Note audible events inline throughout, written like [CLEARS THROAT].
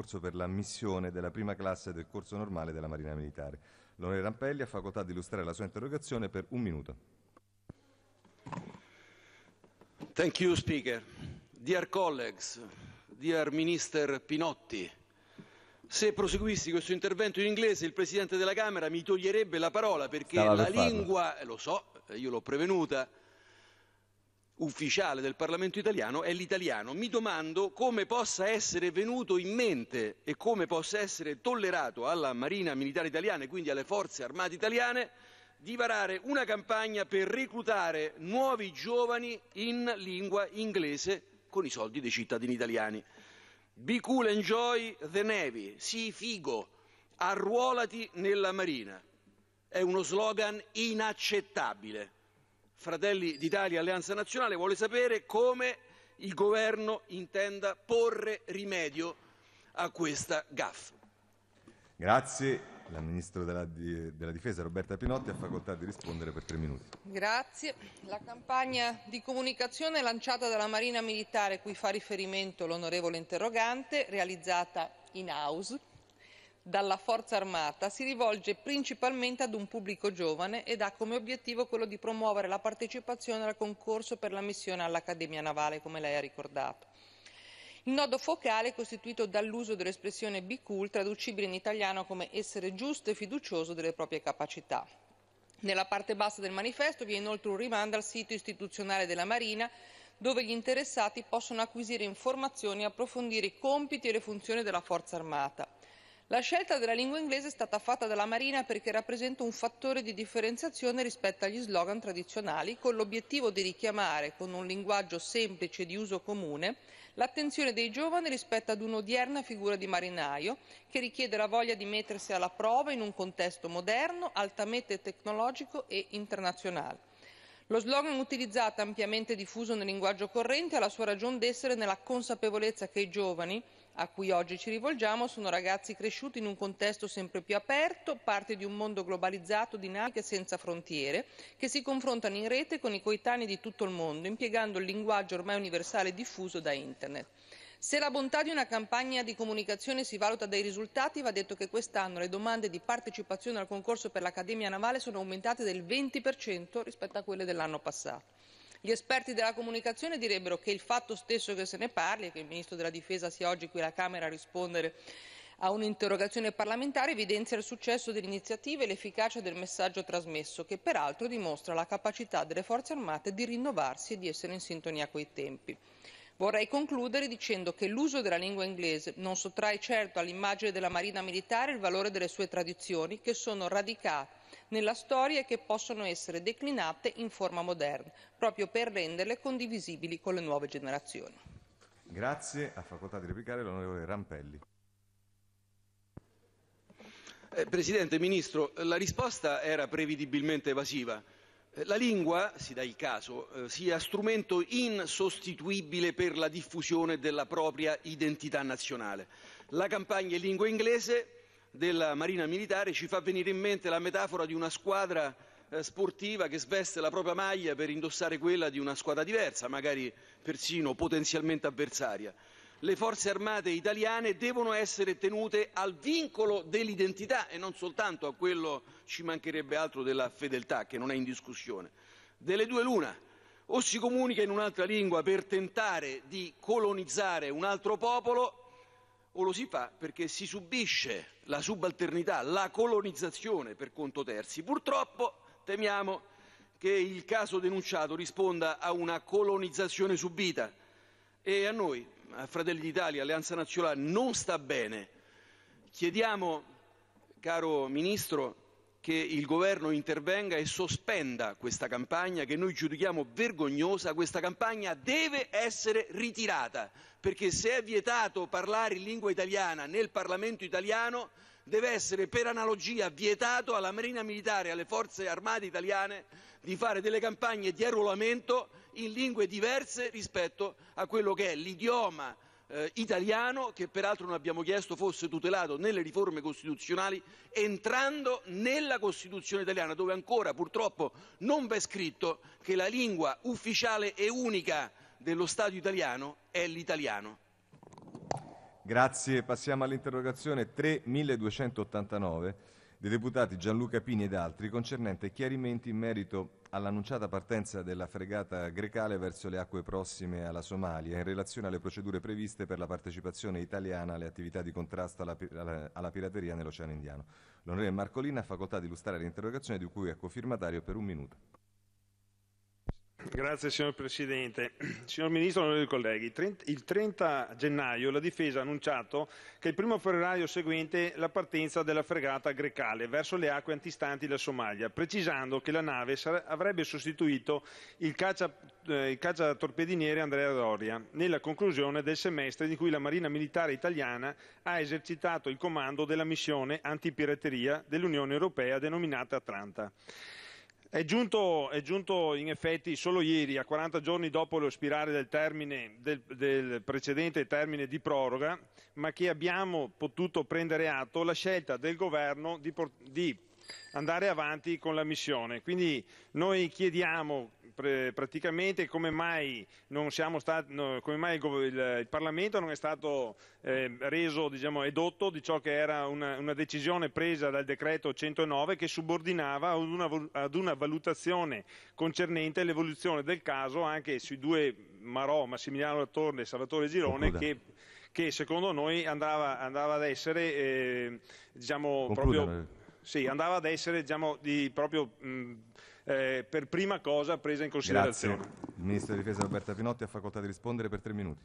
concorso per l'ammissione della prima classe del corso normale della Marina Militare. L'onore Rampelli ha facoltà di illustrare la sua interrogazione per un minuto. Thank you, Speaker. Dear colleagues, dear Minister Pinotti, se proseguissi questo intervento in inglese il Presidente della Camera mi toglierebbe la parola perché Stava la per lingua, farlo. lo so, io l'ho prevenuta, ufficiale del Parlamento italiano è l'italiano. Mi domando come possa essere venuto in mente e come possa essere tollerato alla Marina Militare Italiana e quindi alle forze armate italiane di varare una campagna per reclutare nuovi giovani in lingua inglese con i soldi dei cittadini italiani. Be cool and joy the Navy, sii figo, arruolati nella Marina. È uno slogan inaccettabile. Fratelli d'Italia Alleanza Nazionale vuole sapere come il governo intenda porre rimedio a questa GAF. Grazie. La Ministro della, della, Difesa Roberta Pinotti ha facoltà di rispondere per tre minuti. Grazie. La campagna di comunicazione lanciata dalla Marina Militare, cui fa riferimento l'onorevole interrogante, realizzata in house dalla forza armata si rivolge principalmente ad un pubblico giovane ed ha come obiettivo quello di promuovere la partecipazione al concorso per la missione all'Accademia Navale, come lei ha ricordato. Il nodo focale è costituito dall'uso dell'espressione be cool, traducibile in italiano come essere giusto e fiducioso delle proprie capacità. Nella parte bassa del manifesto vi è inoltre un rimando al sito istituzionale della Marina dove gli interessati possono acquisire informazioni e approfondire i compiti e le funzioni della Forza Armata. La scelta della lingua inglese è stata fatta dalla Marina perché rappresenta un fattore di differenziazione rispetto agli slogan tradizionali, con l'obiettivo di richiamare, con un linguaggio semplice e di uso comune, l'attenzione dei giovani rispetto ad un'odierna figura di marinaio, che richiede la voglia di mettersi alla prova in un contesto moderno, altamente tecnologico e internazionale. Lo slogan utilizzato ampiamente diffuso nel linguaggio corrente ha la sua ragion d'essere nella consapevolezza che i giovani, a cui oggi ci rivolgiamo sono ragazzi cresciuti in un contesto sempre più aperto, parte di un mondo globalizzato, dinamico e senza frontiere, che si confrontano in rete con i coetanei di tutto il mondo, impiegando il linguaggio ormai universale diffuso da Internet. Se la bontà di una campagna di comunicazione si valuta dai risultati, va detto che quest'anno le domande di partecipazione al concorso per l'Accademia Navale sono aumentate del 20% rispetto a quelle dell'anno passato. Gli esperti della comunicazione direbbero che il fatto stesso che se ne parli, e che il Ministro della Difesa sia oggi qui alla Camera a rispondere a un'interrogazione parlamentare evidenzia il successo dell'iniziativa e l'efficacia del messaggio trasmesso, che peraltro dimostra la capacità delle forze armate di rinnovarsi e di essere in sintonia coi tempi. Vorrei concludere dicendo che l'uso della lingua inglese non sottrae certo all'immagine della Marina militare il valore delle sue tradizioni, che sono radicate nella storia e che possono essere declinate in forma moderna, proprio per renderle condivisibili con le nuove generazioni. Grazie. Ha facoltà di replicare l'onorevole Rampelli. Eh, Presidente, Ministro, la risposta era prevedibilmente evasiva. Eh, la lingua, si dà il caso, eh, sia strumento insostituibile per la diffusione della propria identità nazionale. La campagna in lingua inglese della Marina Militare ci fa venire in mente la metafora di una squadra eh, sportiva che sveste la propria maglia per indossare quella di una squadra diversa, magari persino potenzialmente avversaria. Le forze armate italiane devono essere tenute al vincolo dell'identità e non soltanto a quello, ci mancherebbe altro, della fedeltà, che non è in discussione. Delle due l'una, o si comunica in un'altra lingua per tentare di colonizzare un altro popolo o lo si fa perché si subisce la subalternità, la colonizzazione per conto terzi. Purtroppo temiamo che il caso denunciato risponda a una colonizzazione subita e a noi, a Fratelli d'Italia, Alleanza Nazionale, non sta bene. Chiediamo, caro Ministro, che il governo intervenga e sospenda questa campagna che noi giudichiamo vergognosa, questa campagna deve essere ritirata, perché se è vietato parlare in lingua italiana nel Parlamento italiano, deve essere per analogia vietato alla Marina Militare e alle Forze Armate italiane di fare delle campagne di arruolamento in lingue diverse rispetto a quello che è l'idioma eh, italiano, che peraltro non abbiamo chiesto fosse tutelato nelle riforme costituzionali, entrando nella Costituzione italiana, dove ancora purtroppo non v'è scritto che la lingua ufficiale e unica dello Stato italiano è l'italiano. Grazie, passiamo all'interrogazione 3289 dei deputati Gianluca Pini ed altri concernente chiarimenti in merito all'annunciata partenza della fregata grecale verso le acque prossime alla Somalia in relazione alle procedure previste per la partecipazione italiana alle attività di contrasto alla, alla, pirateria nell'Oceano Indiano. L'onorevole Marcolina ha facoltà di illustrare l'interrogazione di cui è cofirmatario per un minuto. *(PD)*. Signor Presidente, signor Ministro, onorevoli colleghi, il 30 gennaio la Difesa ha annunciato che il 1° febbraio seguente la partenza della fregata Grecale verso le acque antistanti la Somalia, precisando che la nave avrebbe sostituito il, caccia, eh, il cacciatorpediniere Andrea Doria nella conclusione del semestre in cui la Marina Militare Italiana ha esercitato il comando della missione antipirateria dell'Unione Europea denominata Atlanta. È giunto, è giunto, in effetti solo ieri, a 40 giorni dopo lo spirare del, termine, del, del, precedente termine di proroga, ma che abbiamo potuto prendere atto la scelta del governo di, di andare avanti con la missione. Quindi noi chiediamo pre, praticamente come mai, stati, no, come mai il, il, il, Parlamento non è stato eh, reso diciamo, edotto di ciò che era una, una, decisione presa dal decreto 109 che subordinava ad una, ad una valutazione concernente l'evoluzione del caso anche sui due Marò, Massimiliano Torne e Salvatore Girone che, che, secondo noi andava, andava ad essere eh, diciamo, proprio sì, andava ad essere diciamo, di, proprio mh, eh, per prima cosa presa in considerazione. Grazie. Ministro di Difesa Alberta Pinotti ha facoltà di rispondere per tre minuti.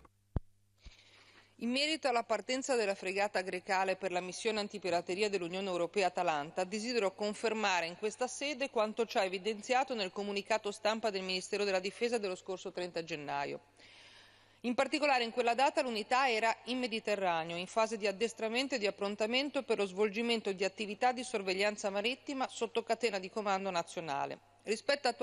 In merito alla partenza della fregata grecale per la missione antipirateria dell'Unione Europea Atalanta, desidero confermare in questa sede quanto ci ha evidenziato nel comunicato stampa del Ministero della Difesa dello scorso 30 gennaio. In particolare in quella data l'unità era in Mediterraneo, in fase di addestramento e di approntamento per lo svolgimento di attività di sorveglianza marittima sotto catena di comando nazionale. Rispetto a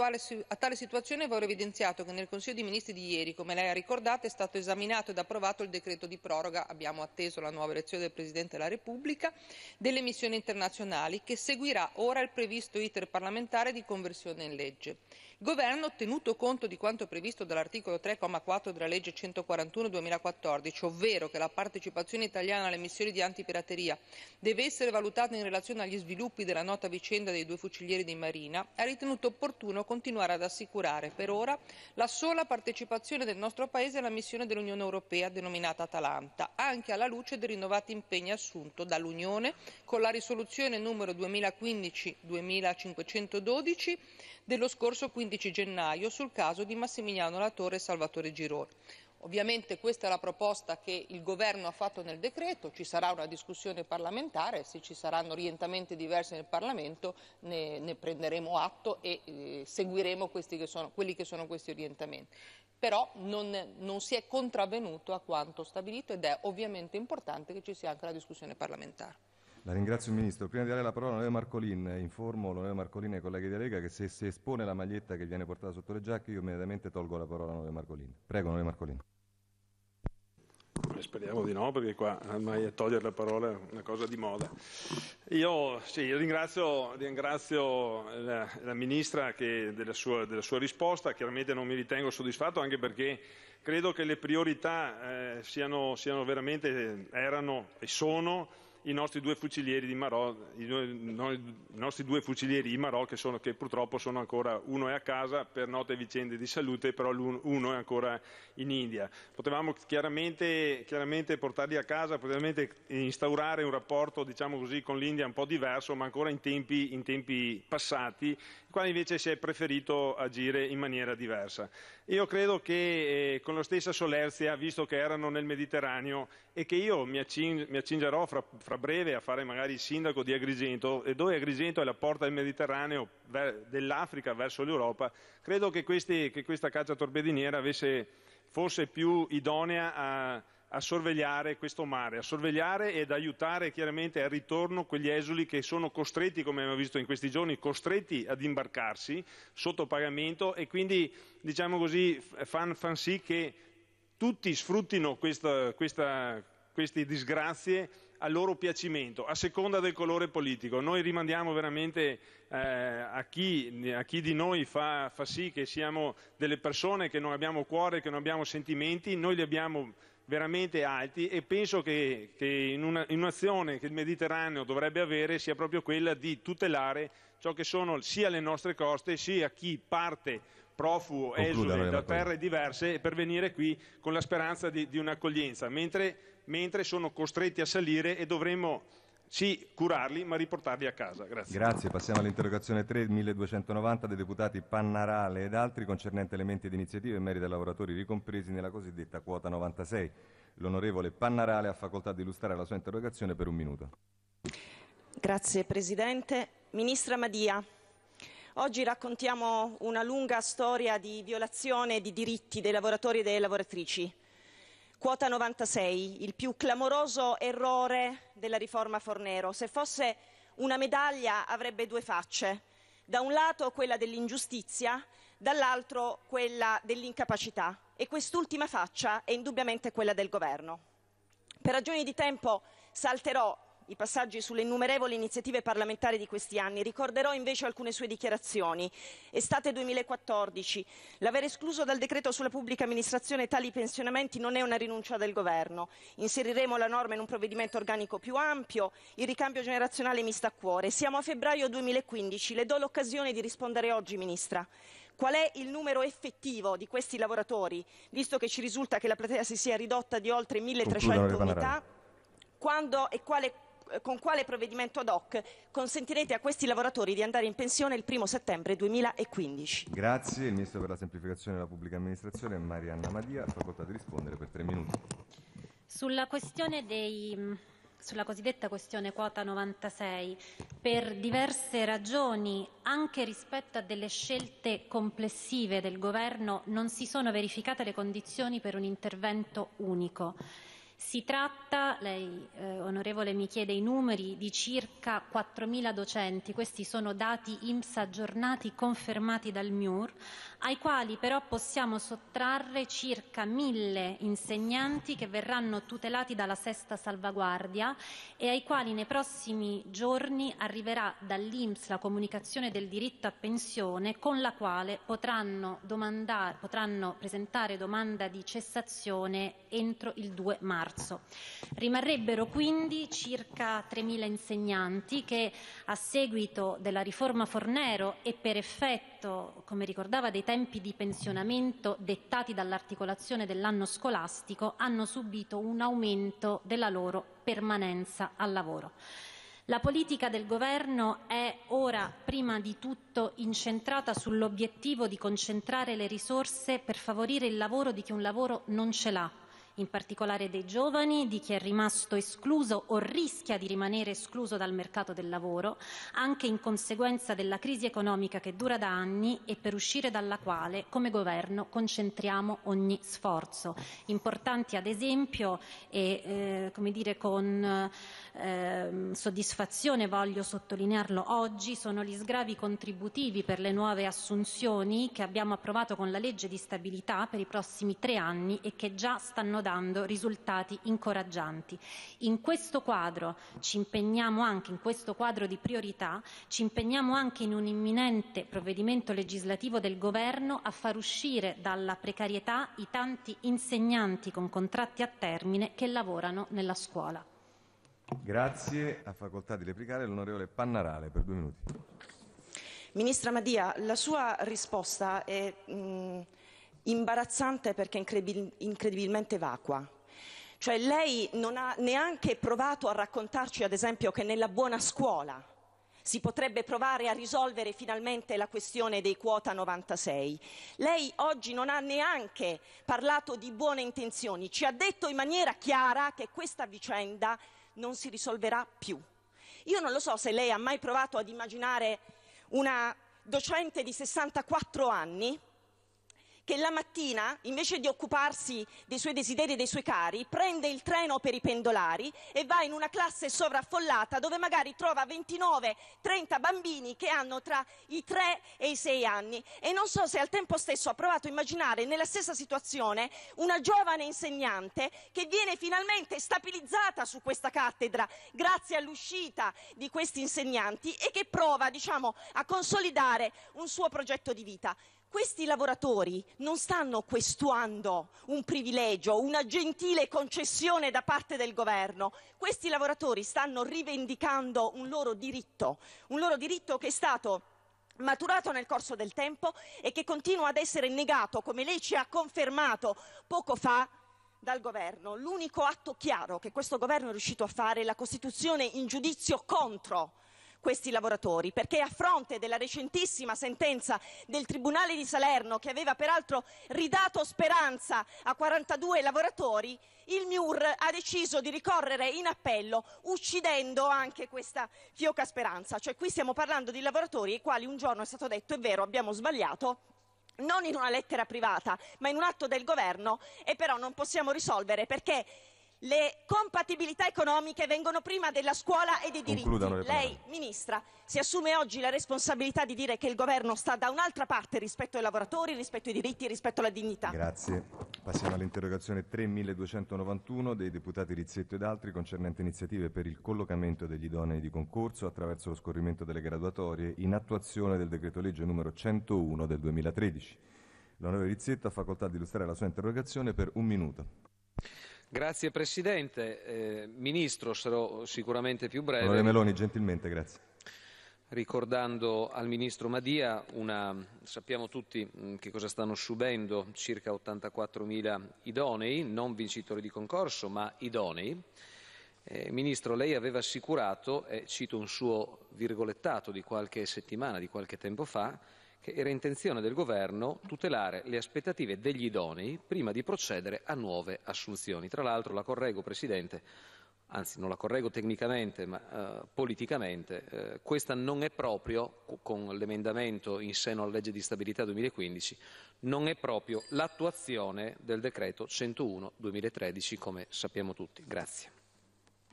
tale situazione vorrei evidenziato che nel Consiglio dei Ministri di ieri, come lei ha ricordato, è stato esaminato ed approvato il decreto di proroga, abbiamo atteso la nuova elezione del Presidente della Repubblica, delle missioni internazionali che seguirà ora il previsto iter parlamentare di conversione in legge. Il Governo, tenuto conto di quanto previsto dall'articolo 3,4 della legge 141 2014, ovvero che la partecipazione italiana alle missioni di antipirateria deve essere valutata in relazione agli sviluppi della nota vicenda dei due fucilieri di Marina, ha ritenuto opportuno continuare ad assicurare per ora la sola partecipazione del nostro Paese alla missione dell'Unione Europea denominata Atalanta, anche alla luce del rinnovato impegno assunto dall'Unione con la risoluzione numero 2015-2512 dello scorso 15 15 gennaio sul caso di Massimiliano Latore e Salvatore Gironi. Ovviamente questa è la proposta che il governo ha fatto nel decreto, ci sarà una discussione parlamentare, se ci saranno orientamenti diversi nel Parlamento ne, ne prenderemo atto e eh, seguiremo che sono, quelli che sono questi orientamenti. Però non, non si è contravvenuto a quanto stabilito ed è ovviamente importante che ci sia anche la discussione parlamentare. La ringrazio Ministro. Prima di dare la parola all'onorevole Marcolin, eh, informo l'onorevole Marcolin e i colleghi della Lega che se si espone la maglietta che viene portata sotto le giacche io immediatamente tolgo la parola all'onorevole Marcolin. Prego, onorevole Marcolin. Eh, speriamo di no, perché qua ormai a togliere la parola è una cosa di moda. Io sì, ringrazio, ringrazio la, la, Ministra della sua, della, sua, risposta, chiaramente non mi ritengo soddisfatto anche perché credo che le priorità eh, siano, siano veramente, erano e sono i nostri due fucilieri di Marò, i, no, i nostri due fucilieri di Marò che, sono, che, purtroppo sono ancora, uno è a casa per note vicende di salute, però uno è ancora in India. Potevamo chiaramente, chiaramente portarli a casa, potevamo instaurare un rapporto diciamo così, con l'India un po' diverso, ma ancora in tempi, in tempi passati quali invece si è preferito agire in maniera diversa. Io credo che eh, con la stessa solerzia, visto che erano nel Mediterraneo e che io mi, accing- mi accingerò fra, fra, breve a fare magari il sindaco di Agrigento, e dove Agrigento è la porta del Mediterraneo ver- dell'Africa verso l'Europa, credo che, questi, che questa caccia torpediniera avesse, fosse più idonea a a sorvegliare questo mare, a sorvegliare ed aiutare chiaramente al ritorno quegli esuli che sono costretti, come abbiamo visto in questi giorni, costretti ad imbarcarsi sotto pagamento e quindi, diciamo così, fan, fan sì che tutti sfruttino questa, questa, queste disgrazie a loro piacimento, a seconda del colore politico. Noi rimandiamo veramente eh, a, chi, a, chi, di noi fa, fa sì che siamo delle persone che non abbiamo cuore, che non abbiamo sentimenti, noi li abbiamo veramente alti e penso che, che in, una, in un'azione che il Mediterraneo dovrebbe avere sia proprio quella di tutelare ciò che sono sia le nostre coste sia chi parte profugo, esule da terre diverse per venire qui con la speranza di, di un'accoglienza, mentre, mentre sono costretti a salire e dovremmo sì, curarli, ma riportarli a casa. Grazie. Grazie. Passiamo all'interrogazione 3, 1290 dei deputati Pannarale ed altri concernente elementi ed iniziative in merito ai lavoratori ricompresi nella cosiddetta quota 96. L'onorevole Pannarale ha facoltà di illustrare la sua interrogazione per un minuto. Grazie Presidente. Ministra Madia, oggi raccontiamo una lunga storia di violazione di diritti dei lavoratori e delle lavoratrici Quota 96, il più clamoroso errore della riforma Fornero. Se fosse una medaglia avrebbe due facce. Da un lato quella dell'ingiustizia, dall'altro quella dell'incapacità. E quest'ultima faccia è indubbiamente quella del governo. Per ragioni di tempo salterò i passaggi sulle innumerevoli iniziative parlamentari di questi anni, ricorderò invece alcune sue dichiarazioni. Estate 2014. L'aver escluso dal decreto sulla pubblica amministrazione tali pensionamenti non è una rinuncia del governo. Inseriremo la norma in un provvedimento organico più ampio. Il ricambio generazionale mi sta a cuore. Siamo a febbraio 2015. Le do l'occasione di rispondere oggi, Ministra. Qual è il numero effettivo di questi lavoratori, visto che ci risulta che la platea si sia ridotta di oltre 1300 unità? Quando e quale con quale provvedimento ad hoc consentirete a questi lavoratori di andare in pensione il 1 settembre 2015? Grazie. Il Ministro per la Semplificazione della Pubblica Amministrazione, Marianna Madia, ha facoltà di rispondere per tre minuti. Sulla questione dei mm, sulla cosiddetta questione quota 96 per diverse ragioni, anche rispetto a delle scelte complessive del governo, non si sono verificate le condizioni per un intervento unico. Si tratta, lei eh, onorevole mi chiede i numeri, di circa 4.000 docenti, questi sono dati IMS aggiornati confermati dal MIUR, ai quali però possiamo sottrarre circa 1.000 insegnanti che verranno tutelati dalla sesta salvaguardia e ai quali nei prossimi giorni arriverà dall'IMS la comunicazione del diritto a pensione con la quale potranno, domandare, potranno presentare domanda di cessazione entro il 2 marzo marzo. Rimarrebbero quindi circa 3.000 insegnanti che a seguito della riforma Fornero e per effetto, come ricordava, dei tempi di pensionamento dettati dall'articolazione dell'anno scolastico hanno subito un aumento della loro permanenza al lavoro. La politica del governo è ora prima di tutto incentrata sull'obiettivo di concentrare le risorse per favorire il lavoro di chi un lavoro non ce l'ha, in particolare dei giovani, di chi è rimasto escluso o rischia di rimanere escluso dal mercato del lavoro, anche in conseguenza della crisi economica che dura da anni e per uscire dalla quale, come governo, concentriamo ogni sforzo. Importanti ad esempio e eh, dire, con eh, soddisfazione voglio sottolinearlo oggi sono gli sgravi contributivi per le nuove assunzioni che abbiamo approvato con la legge di stabilità per i prossimi tre anni e che già stanno dando dando risultati incoraggianti. In questo quadro ci impegniamo anche, in questo quadro di priorità, ci impegniamo anche in un imminente provvedimento legislativo del Governo a far uscire dalla precarietà i tanti insegnanti con contratti a termine che lavorano nella scuola. Grazie. A facoltà di replicare l'onorevole Pannarale per due minuti. Ministra Madia, la sua risposta è mh, mm, imbarazzante perché incredibilmente vacua. Cioè lei non ha neanche provato a raccontarci, ad esempio, che nella buona scuola si potrebbe provare a risolvere finalmente la questione dei quota 96. Lei oggi non ha neanche parlato di buone intenzioni, ci ha detto in maniera chiara che questa vicenda non si risolverà più. Io non lo so se lei ha mai provato ad immaginare una docente di 64 anni che la mattina, invece di occuparsi dei suoi desideri e dei suoi cari, prende il treno per i pendolari e va in una classe sovraffollata dove magari trova 29-30 bambini che hanno tra i 3 e i 6 anni. E non so se al tempo stesso ha provato a immaginare nella stessa situazione una giovane insegnante che viene finalmente stabilizzata su questa cattedra grazie all'uscita di questi insegnanti e che prova, diciamo, a consolidare un suo progetto di vita. Questi lavoratori non stanno questuando un privilegio, una gentile concessione da parte del governo, questi lavoratori stanno rivendicando un loro diritto, un loro diritto che è stato maturato nel corso del tempo e che continua ad essere negato, come lei ci ha confermato poco fa, dal governo. L'unico atto chiaro che questo governo è riuscito a fare è la costituzione in giudizio contro questi lavoratori, perché a fronte della recentissima sentenza del Tribunale di Salerno, che aveva peraltro ridato speranza a 42 lavoratori, il MIUR ha deciso di ricorrere in appello, uccidendo anche questa fioca speranza. Cioè qui stiamo parlando di lavoratori ai quali un giorno è stato detto è vero, abbiamo sbagliato, non in una lettera privata, ma in un atto del governo e però non possiamo risolvere perché le compatibilità economiche vengono prima della scuola e dei diritti. Lei, Ministra, si assume oggi la responsabilità di dire che il Governo sta da un'altra parte rispetto ai lavoratori, rispetto ai diritti, rispetto alla dignità. Grazie. Passiamo all'interrogazione 3291 dei deputati Rizzetto ed altri concernente iniziative per il collocamento degli idonei di concorso attraverso lo scorrimento delle graduatorie in attuazione del decreto legge numero 101 del 2013. L'onorevole Rizzetto ha facoltà di illustrare la sua interrogazione per un minuto. Grazie Presidente. Eh, Ministro, sarò sicuramente più breve. Onorevole Meloni, gentilmente, grazie. Ricordando al Ministro Madia, una, sappiamo tutti mm, che cosa stanno subendo circa 84.000 idonei, non vincitori di concorso, ma idonei. Eh, Ministro, lei aveva assicurato, e eh, cito un suo virgolettato di qualche settimana, di qualche tempo fa, che era intenzione del governo tutelare le aspettative degli idonei prima di procedere a nuove assunzioni. Tra l'altro la correggo, Presidente, anzi non la correggo tecnicamente ma eh, politicamente, eh, questa non è proprio, con l'emendamento in seno alla legge di stabilità 2015, non è proprio l'attuazione del decreto 101-2013 come sappiamo tutti. Grazie.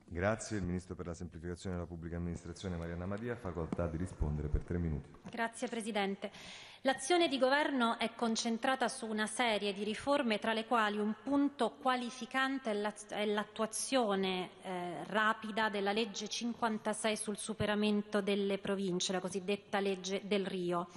Grazie. Il Ministro per la semplificazione della pubblica amministrazione Mariana Madia ha facoltà di rispondere per tre minuti. Grazie Presidente. L'azione di governo è concentrata su una serie di riforme, tra le quali un punto qualificante è l'attuazione eh, rapida della legge 56 sul superamento delle province, la cosiddetta legge del Rio.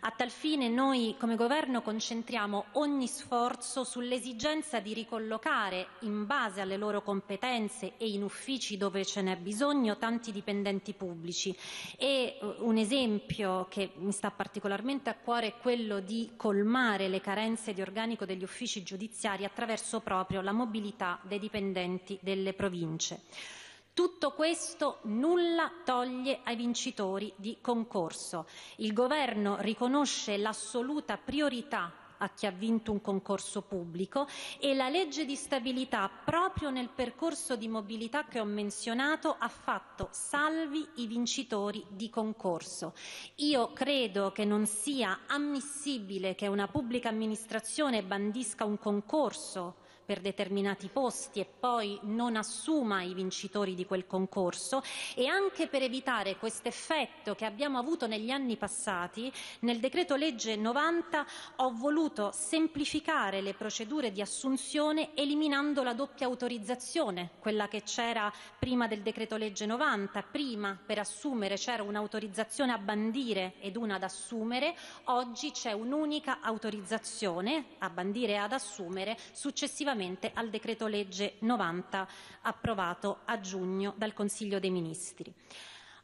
A tal fine noi come governo concentriamo ogni sforzo sull'esigenza di ricollocare in base alle loro competenze e in uffici dove ce n'è bisogno tanti dipendenti pubblici e eh, un esempio che mi sta particolarmente a cuore cuore è quello di colmare le carenze di organico degli uffici giudiziari attraverso proprio la mobilità dei dipendenti delle province. Tutto questo nulla toglie ai vincitori di concorso. Il Governo riconosce l'assoluta priorità a chi ha vinto un concorso pubblico e la legge di stabilità proprio nel percorso di mobilità che ho menzionato ha fatto salvi i vincitori di concorso. Io credo che non sia ammissibile che una pubblica amministrazione bandisca un concorso per determinati posti e poi non assuma i vincitori di quel concorso e anche per evitare questo effetto che abbiamo avuto negli anni passati, nel decreto legge 90 ho voluto semplificare le procedure di assunzione eliminando la doppia autorizzazione, quella che c'era prima del decreto legge 90, prima per assumere c'era un'autorizzazione a bandire ed una ad assumere, oggi c'è un'unica autorizzazione a bandire e ad assumere, successivamente relativamente al decreto legge 90 approvato a giugno dal Consiglio dei Ministri.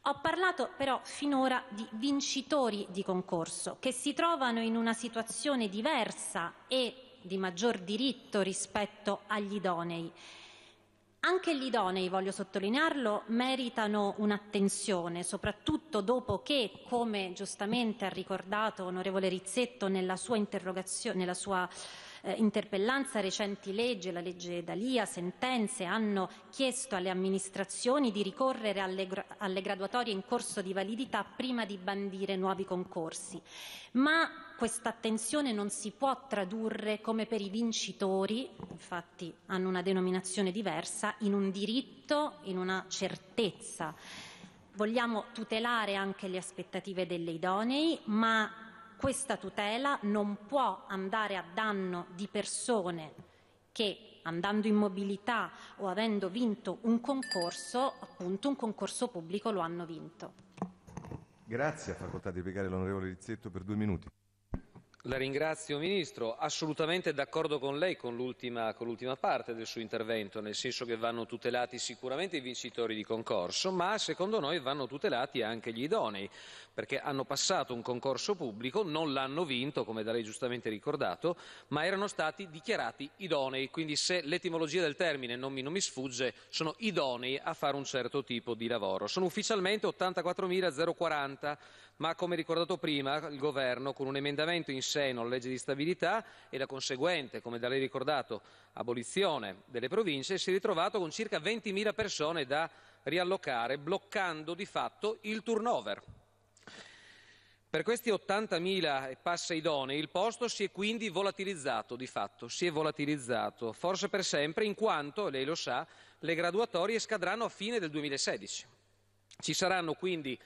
Ho parlato però finora di vincitori di concorso che si trovano in una situazione diversa e di maggior diritto rispetto agli idonei. Anche gli idonei, voglio sottolinearlo, meritano un'attenzione, soprattutto dopo che, come giustamente ha ricordato onorevole Rizzetto nella sua, nella sua eh, interpellanza recenti leggi, la legge Dalia, sentenze hanno chiesto alle amministrazioni di ricorrere alle, alle graduatorie in corso di validità prima di bandire nuovi concorsi. Ma questa attenzione non si può tradurre come per i vincitori, infatti hanno una denominazione diversa, in un diritto, in una certezza. Vogliamo tutelare anche le aspettative delle idonei, ma questa tutela non può andare a danno di persone che andando in mobilità o avendo vinto un concorso, appunto un concorso pubblico, lo hanno vinto. Grazie, a facoltà di piegare l'onorevole Rizzetto per due minuti. La ringrazio Ministro, assolutamente d'accordo con lei con l'ultima, parte del suo intervento, nel senso che vanno tutelati sicuramente i vincitori di concorso, ma secondo noi vanno tutelati anche gli idonei, perché hanno passato un concorso pubblico, non l'hanno vinto, come da lei giustamente ricordato, ma erano stati dichiarati idonei, quindi se l'etimologia del termine non mi, non mi sfugge, sono idonei a fare un certo tipo di lavoro. Sono ufficialmente 84.040 ma come ricordato prima il Governo con un emendamento in seno alla legge di stabilità e la conseguente, come da lei ricordato, abolizione delle province si è ritrovato con circa 20.000 persone da riallocare bloccando di fatto il turnover. Per questi 80.000 e passa idonei il posto si è quindi volatilizzato, di fatto, si è volatilizzato, forse per sempre, in quanto, lei lo sa, le graduatorie scadranno a fine del 2016. Ci saranno quindi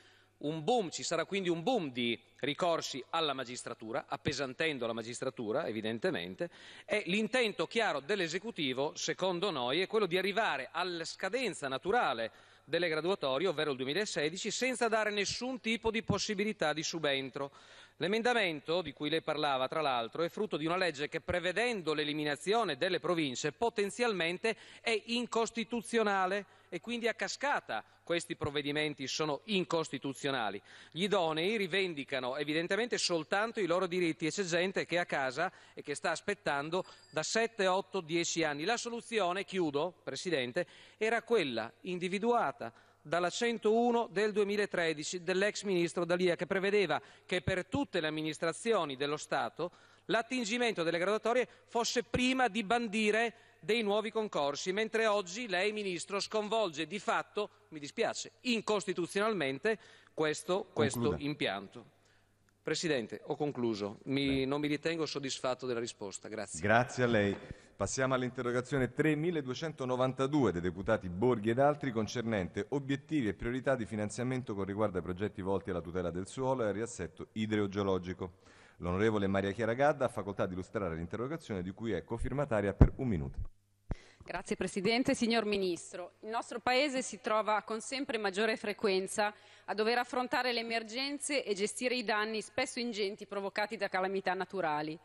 un boom, ci sarà quindi un boom di ricorsi alla magistratura, appesantendo la magistratura evidentemente, e l'intento chiaro dell'esecutivo, secondo noi, è quello di arrivare alla scadenza naturale delle graduatorie, ovvero il 2016, senza dare nessun tipo di possibilità di subentro. L'emendamento di cui lei parlava, tra l'altro, è frutto di una legge che, prevedendo l'eliminazione delle province, potenzialmente è incostituzionale e quindi a cascata questi provvedimenti sono incostituzionali. Gli idonei rivendicano evidentemente soltanto i loro diritti e c'è gente che è a casa e che sta aspettando da 7, 8, 10 anni. La soluzione, chiudo, Presidente, era quella individuata dalla 101 del 2013 dell'ex ministro D'Alia, che prevedeva che per tutte le amministrazioni dello Stato l'attingimento delle graduatorie fosse prima di bandire dei nuovi concorsi, mentre oggi lei, Ministro, sconvolge di fatto, mi dispiace, incostituzionalmente questo, questo impianto. Presidente, ho concluso. Mi, non mi ritengo soddisfatto della risposta. Grazie. Grazie a lei. Passiamo all'interrogazione 3292 dei deputati Borghi ed altri concernente obiettivi e priorità di finanziamento con riguardo ai progetti volti alla tutela del suolo e al riassetto idrogeologico. L'onorevole Maria Chiara Gadda ha facoltà di illustrare l'interrogazione di cui è cofirmataria per un minuto. Grazie Presidente. Signor Ministro, il nostro Paese si trova con sempre maggiore frequenza a dover affrontare le emergenze e gestire i danni spesso ingenti provocati da calamità naturali.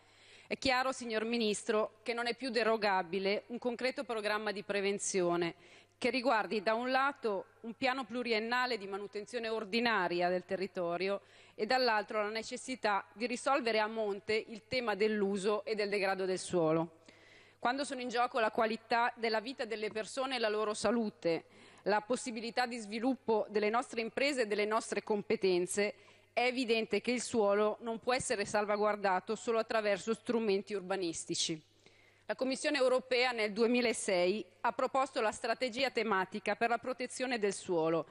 È chiaro, signor Ministro, che non è più derogabile un concreto programma di prevenzione che riguardi da un lato un piano pluriennale di manutenzione ordinaria del territorio e dall'altro la necessità di risolvere a monte il tema dell'uso e del degrado del suolo. Quando sono in gioco la qualità della vita delle persone e la loro salute, la possibilità di sviluppo delle nostre imprese e delle nostre competenze, è evidente che il suolo non può essere salvaguardato solo attraverso strumenti urbanistici. La Commissione europea nel 2006 ha proposto la strategia tematica per la protezione del suolo,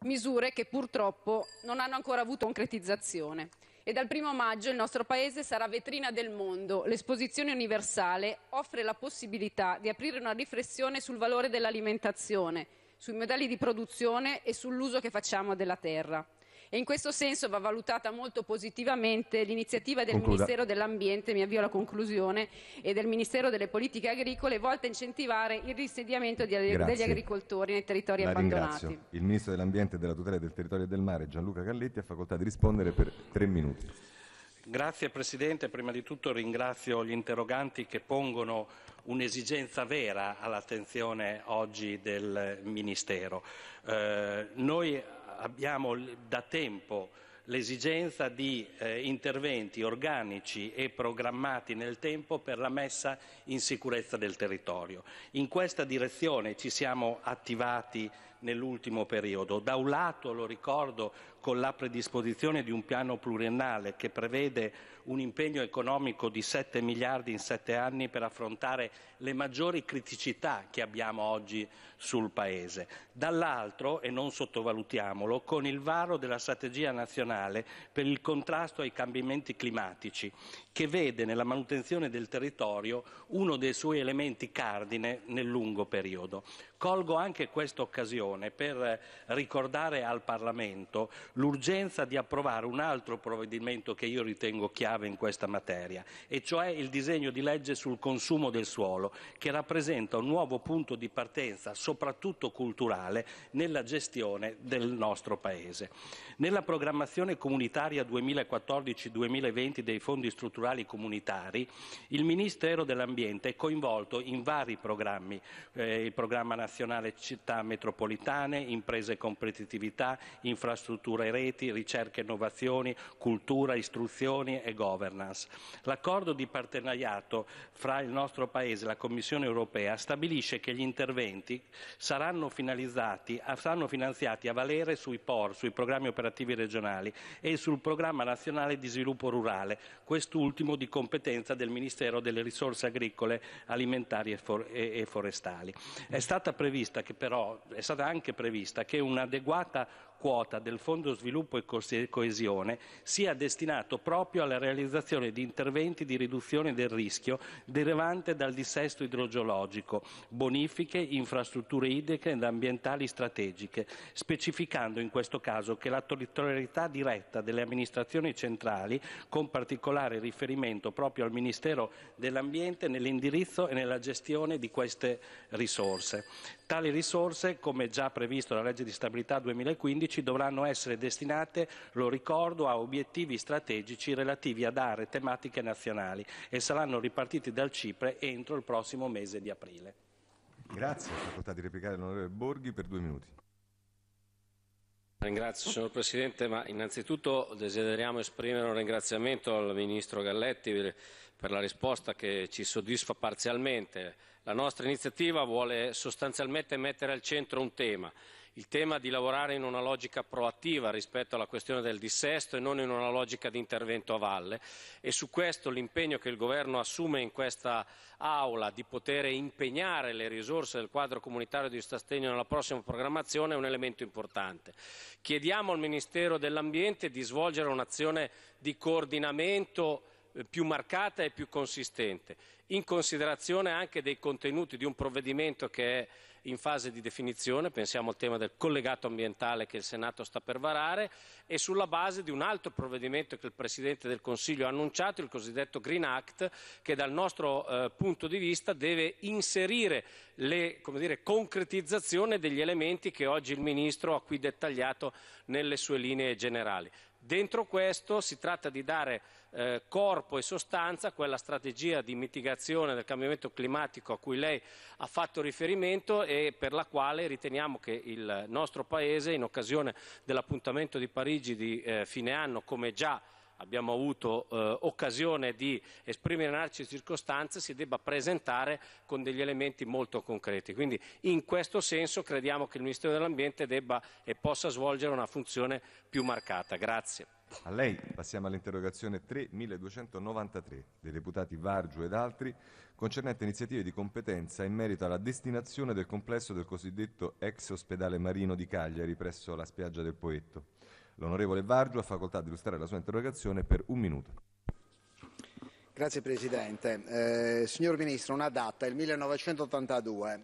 misure che purtroppo non hanno ancora avuto concretizzazione. E dal primo maggio il nostro Paese sarà vetrina del mondo. L'esposizione universale offre la possibilità di aprire una riflessione sul valore dell'alimentazione, sui modelli di produzione e sull'uso che facciamo della terra e in questo senso va valutata molto positivamente l'iniziativa del Concluda. Ministero dell'Ambiente, mi avvio alla conclusione, e del Ministero delle Politiche Agricole volta a incentivare il risediamento di, degli agricoltori nei territori La abbandonati. Ringrazio. Il Ministro dell'Ambiente e della Tutela del Territorio e del Mare, Gianluca Galletti, ha facoltà di rispondere per tre minuti. Grazie Presidente, prima di tutto ringrazio gli interroganti che pongono un'esigenza vera all'attenzione oggi del Ministero. Eh, abbiamo da tempo l'esigenza di eh, interventi organici e programmati nel tempo per la messa in sicurezza del territorio. In questa direzione ci siamo attivati nell'ultimo periodo. Da un lato, lo ricordo, con la predisposizione di un piano pluriennale che prevede un impegno economico di 7 miliardi in 7 anni per affrontare le maggiori criticità che abbiamo oggi sul Paese. Dall'altro, e non sottovalutiamolo, con il varo della strategia nazionale per il contrasto ai cambiamenti climatici, che vede nella manutenzione del territorio uno dei suoi elementi cardine nel lungo periodo. Colgo anche questa occasione occasione per ricordare al Parlamento l'urgenza di approvare un altro provvedimento che io ritengo chiave in questa materia, e cioè il disegno di legge sul consumo del suolo, che rappresenta un nuovo punto di partenza, soprattutto culturale, nella gestione del nostro Paese. Nella programmazione comunitaria 2014-2020 dei fondi strutturali comunitari, il Ministero dell'Ambiente è coinvolto in vari programmi, eh, il programma nazionale città metropolitana, metropolitane, imprese e competitività, infrastrutture e reti, ricerca e innovazioni, cultura, istruzioni e governance. L'accordo di partenariato fra il nostro Paese e la Commissione europea stabilisce che gli interventi saranno, saranno finanziati a valere sui POR, sui programmi operativi regionali e sul programma nazionale di sviluppo rurale, quest'ultimo di competenza del Ministero delle risorse agricole, alimentari e, forestali. È stata prevista che però è stata stata anche prevista che un'adeguata quota del Fondo Sviluppo e Coesione sia destinato proprio alla realizzazione di interventi di riduzione del rischio derivante dal dissesto idrogeologico, bonifiche, infrastrutture idriche ed ambientali strategiche, specificando in questo caso che la territorialità diretta delle amministrazioni centrali, con particolare riferimento proprio al Ministero dell'Ambiente, nell'indirizzo e nella gestione di queste risorse. Tali risorse, come già previsto dalla legge di stabilità 2015, pubblici dovranno essere destinate, lo ricordo, a obiettivi strategici relativi ad aree tematiche nazionali e saranno ripartiti dal Cipre entro il prossimo mese di aprile. Grazie, facoltà di replicare l'onorevole Borghi per due minuti. Ringrazio signor Presidente, ma innanzitutto desideriamo esprimere un ringraziamento al Ministro Galletti per la risposta che ci soddisfa parzialmente. La nostra iniziativa vuole sostanzialmente mettere al centro un tema il tema di lavorare in una logica proattiva rispetto alla questione del dissesto e non in una logica di intervento a valle e su questo l'impegno che il governo assume in questa aula di poter impegnare le risorse del quadro comunitario di sostegno nella prossima programmazione è un elemento importante. Chiediamo al Ministero dell'Ambiente di svolgere un'azione di coordinamento più marcata e più consistente, in considerazione anche dei contenuti di un provvedimento che è in fase di definizione, pensiamo al tema del collegato ambientale che il Senato sta per varare, e sulla base di un altro provvedimento che il Presidente del Consiglio ha annunciato, il cosiddetto Green Act, che dal nostro eh, punto di vista deve inserire le dire, concretizzazione degli elementi che oggi il Ministro ha qui dettagliato nelle sue linee generali. Dentro questo si tratta di dare eh, corpo e sostanza a quella strategia di mitigazione del cambiamento climatico a cui lei ha fatto riferimento e per la quale riteniamo che il nostro Paese, in occasione dell'appuntamento di Parigi di eh, fine anno, come già abbiamo avuto eh, occasione di esprimere in altre circostanze, si debba presentare con degli elementi molto concreti. Quindi in questo senso crediamo che il Ministero dell'Ambiente debba e possa svolgere una funzione più marcata. Grazie. A lei passiamo all'interrogazione 3293 dei deputati Vargiu ed altri concernente iniziative di competenza in merito alla destinazione del complesso del cosiddetto ex ospedale marino di Cagliari presso la spiaggia del Poetto. L'onorevole Vargio ha facoltà di illustrare la sua interrogazione per un minuto. Grazie Presidente. Eh, signor Ministro, una data, il 1982.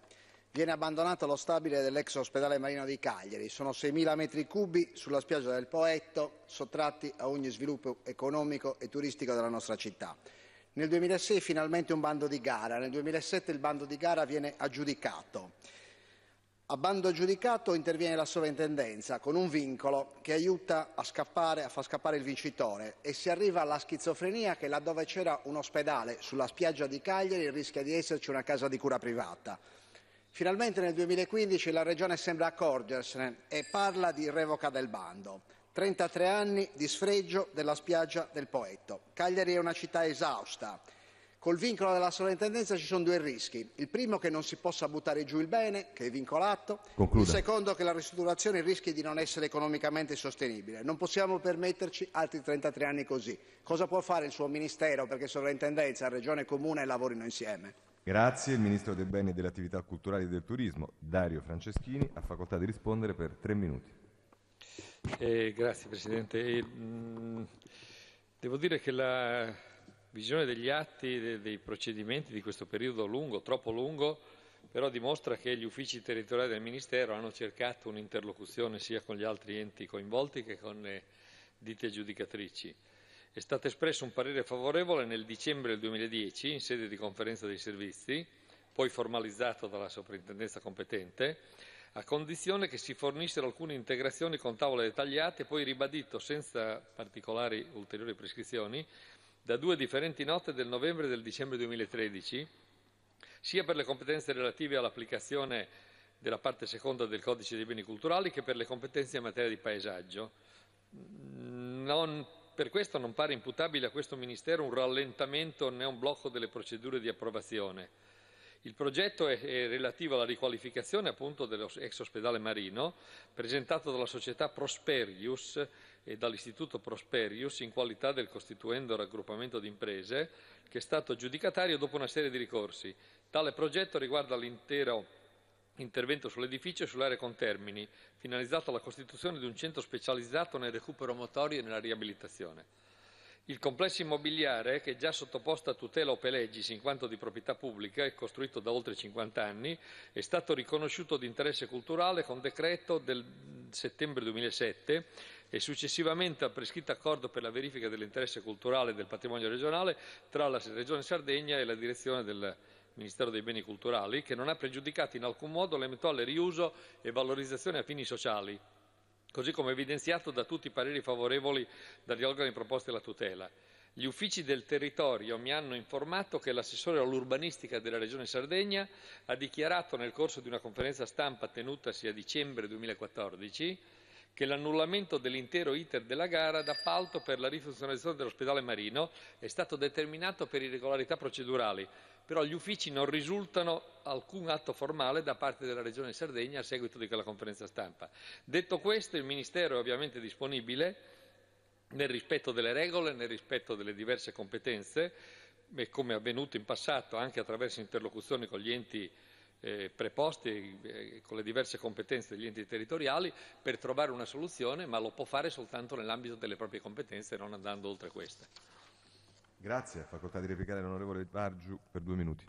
Viene abbandonato lo stabile dell'ex ospedale marino di Cagliari. Sono 6.000 metri cubi sulla spiaggia del Poetto, sottratti a ogni sviluppo economico e turistico della nostra città. Nel 2006 finalmente un bando di gara, nel 2007 il bando di gara viene aggiudicato. A bando giudicato interviene la sovrintendenza con un vincolo che aiuta a, scappare, a far scappare il vincitore e si arriva alla schizofrenia che laddove c'era un ospedale sulla spiaggia di Cagliari rischia di esserci una casa di cura privata. Finalmente nel 2015 la Regione sembra accorgersene e parla di revoca del bando. 33 anni di sfregio della spiaggia del Poetto. Cagliari è una città esausta Col vincolo della sovrintendenza ci sono due rischi. Il primo che non si possa buttare giù il bene, che è vincolato. Concluda. Il secondo che la ristrutturazione rischi di non essere economicamente sostenibile. Non possiamo permetterci altri 33 anni così. Cosa può fare il suo Ministero perché sovrintendenza, Regione e Comune lavorino insieme? Grazie. Il Ministro dei Beni e delle Attività Culturali e del Turismo, Dario Franceschini, ha facoltà di rispondere per tre minuti. Eh, grazie Presidente. Eh, mh, mm, devo dire che la visione degli atti, dei procedimenti di questo periodo lungo, troppo lungo, però dimostra che gli uffici territoriali del Ministero hanno cercato un'interlocuzione sia con gli altri enti coinvolti che con le ditte giudicatrici. È stato espresso un parere favorevole nel dicembre del 2010 in sede di conferenza dei servizi, poi formalizzato dalla soprintendenza competente, a condizione che si fornissero alcune integrazioni con tavole dettagliate, poi ribadito senza particolari ulteriori prescrizioni da due differenti note del novembre e del dicembre 2013, sia per le competenze relative all'applicazione della parte seconda del codice dei beni culturali che per le competenze in materia di paesaggio. Non, per questo non pare imputabile a questo Ministero un rallentamento né un blocco delle procedure di approvazione. Il progetto è, è relativo alla riqualificazione appunto dell'ex ospedale marino presentato dalla società Prosperius e dall'Istituto Prosperius in qualità del costituendo raggruppamento di imprese che è stato giudicatario dopo una serie di ricorsi. Tale progetto riguarda l'intero intervento sull'edificio e sull'area con termini, finalizzato alla costituzione di un centro specializzato nel recupero motorio e nella riabilitazione. Il complesso immobiliare, che è già sottoposto a tutela Opel Legis in quanto di proprietà pubblica e costruito da oltre 50 anni, è stato riconosciuto di interesse culturale con decreto del settembre 2007 e successivamente al prescritto accordo per la verifica dell'interesse culturale del patrimonio regionale tra la Regione Sardegna e la direzione del Ministero dei Beni Culturali, che non ha pregiudicato in alcun modo l'eventuale riuso e valorizzazione a fini sociali, così come evidenziato da tutti i pareri favorevoli dagli organi proposti alla tutela. Gli uffici del territorio mi hanno informato che l'assessore all'urbanistica della Regione Sardegna ha dichiarato nel corso di una conferenza stampa tenutasi a dicembre 2014 che l'annullamento dell'intero iter della gara d'appalto per la rifunzionalizzazione dell'ospedale Marino è stato determinato per irregolarità procedurali, però agli uffici non risultano alcun atto formale da parte della Regione Sardegna a seguito di quella conferenza stampa. Detto questo, il Ministero è ovviamente disponibile nel rispetto delle regole, nel rispetto delle diverse competenze, e come è avvenuto in passato anche attraverso interlocuzioni con gli enti eh, preposti eh, con le diverse competenze degli enti territoriali per trovare una soluzione, ma lo può fare soltanto nell'ambito delle proprie competenze, non andando oltre queste. Grazie. Facoltà di replicare l'onorevole Bargiu per due minuti.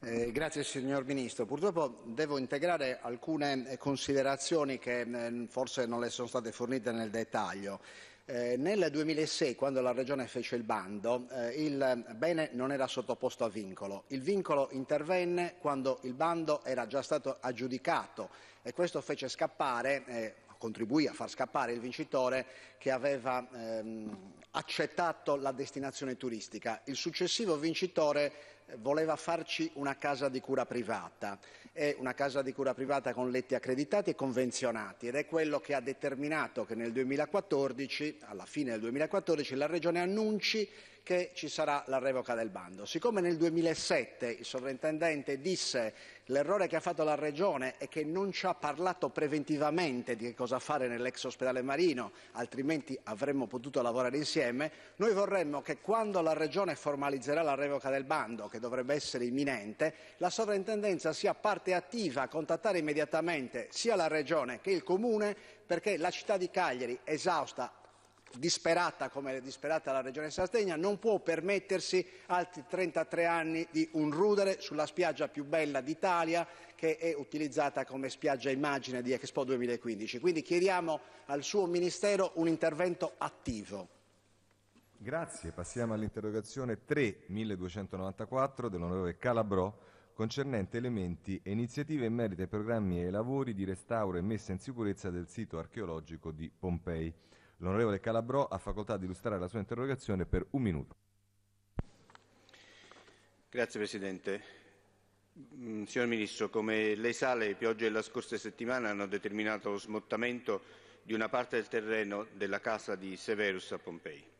Eh, grazie signor Ministro. Purtroppo devo integrare alcune considerazioni che eh, forse non le sono state fornite nel dettaglio. Eh, nel 2006, quando la Regione fece il bando, eh, il bene non era sottoposto a vincolo. Il vincolo intervenne quando il bando era già stato aggiudicato e questo fece scappare, eh, contribuì a far scappare il vincitore che aveva ehm, accettato la destinazione turistica. Il successivo vincitore voleva farci una casa di cura privata è una casa di cura privata con letti accreditati e convenzionati ed è quello che ha determinato che nel 2014, alla fine del 2014, la Regione annunci che ci sarà la revoca del bando. Siccome nel 2007 il sovrintendente disse L'errore che ha fatto la Regione è che non ci ha parlato preventivamente di cosa fare nell'ex ospedale Marino, altrimenti avremmo potuto lavorare insieme. Noi vorremmo che quando la Regione formalizzerà la revoca del bando, che dovrebbe essere imminente, la sovrintendenza sia parte attiva a contattare immediatamente sia la Regione che il Comune perché la città di Cagliari, esausta disperata come è disperata la regione Sardegna, non può permettersi altri 33 anni di un rudere sulla spiaggia più bella d'Italia che è utilizzata come spiaggia immagine di Expo 2015. Quindi chiediamo al suo Ministero un intervento attivo. Grazie, passiamo all'interrogazione 3.294 dell'onorevole Calabrò concernente elementi e iniziative in merito ai programmi e ai lavori di restauro e messa in sicurezza del sito archeologico di Pompei. L'onorevole Calabrò ha facoltà di illustrare la sua interrogazione per un minuto. Grazie Presidente. Mm, signor Ministro, come lei sa, le piogge della scorsa settimana hanno determinato lo smottamento di una parte del terreno della casa di Severus a Pompei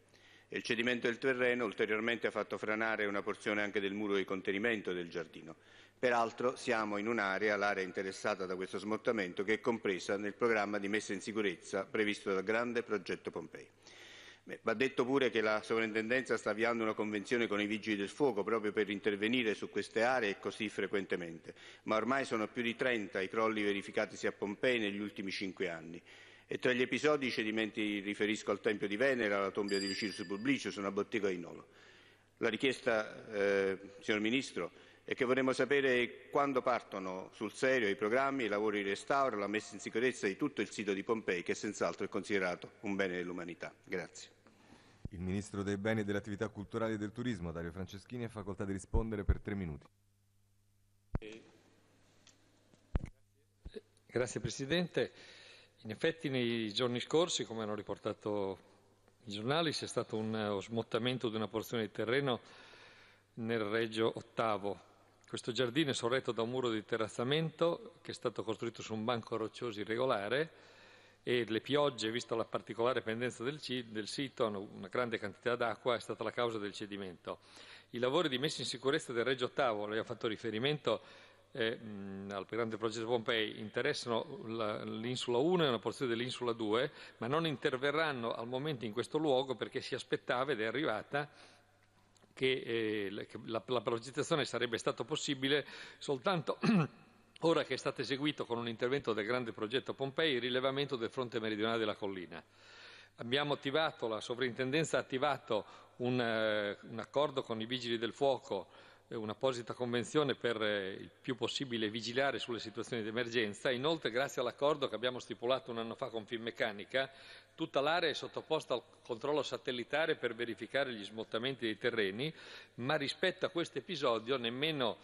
il cedimento del terreno ulteriormente ha fatto franare una porzione anche del muro di contenimento del giardino. Peraltro siamo in un'area, l'area interessata da questo smottamento, che è compresa nel programma di messa in sicurezza previsto dal grande progetto Pompei. Beh, va detto pure che la sovrintendenza sta avviando una convenzione con i vigili del fuoco proprio per intervenire su queste aree così frequentemente, ma ormai sono più di 30 i crolli verificatisi a Pompei negli ultimi cinque anni. E tra gli episodi i cedimenti riferisco al Tempio di Venera, alla tomba di Lucius Publicius, una bottega di Nolo. La richiesta, eh, signor Ministro, è che vorremmo sapere quando partono sul serio i programmi, i lavori di restauro, la messa in sicurezza di tutto il sito di Pompei, che senz'altro è considerato un bene dell'umanità. Grazie. Il Ministro dei Beni e delle Attività Culturali e del Turismo, Dario Franceschini, ha facoltà di rispondere per tre minuti. Grazie Presidente. In effetti nei giorni scorsi, come hanno riportato i giornali, c'è stato uno eh, smottamento di una porzione di terreno nel Reggio Ottavo. Questo giardino è sorretto da un muro di terrazzamento che è stato costruito su un banco roccioso irregolare e le piogge, vista la particolare pendenza del, del sito, una grande quantità d'acqua, è stata la causa del cedimento. I lavori di messa in sicurezza del Reggio Ottavo, lei ha fatto riferimento, eh, al grande progetto Pompei interessano l'insula 1 e una porzione dell'insula 2, ma non interverranno al momento in questo luogo perché si aspettava ed è arrivata che, eh, che la, la progettazione sarebbe stata possibile soltanto [CLEARS THROAT] ora che è stato eseguito con un intervento del grande progetto Pompei il rilevamento del fronte meridionale della collina. Abbiamo Attivato, la sovrintendenza ha attivato un, eh, un accordo con i vigili del fuoco eh, un'apposita convenzione per eh, il più possibile vigilare sulle situazioni di emergenza. Inoltre, grazie all'accordo che abbiamo stipulato un anno fa con Finmeccanica, tutta l'area è sottoposta al controllo satellitare per verificare gli smottamenti dei terreni, ma rispetto a questo episodio nemmeno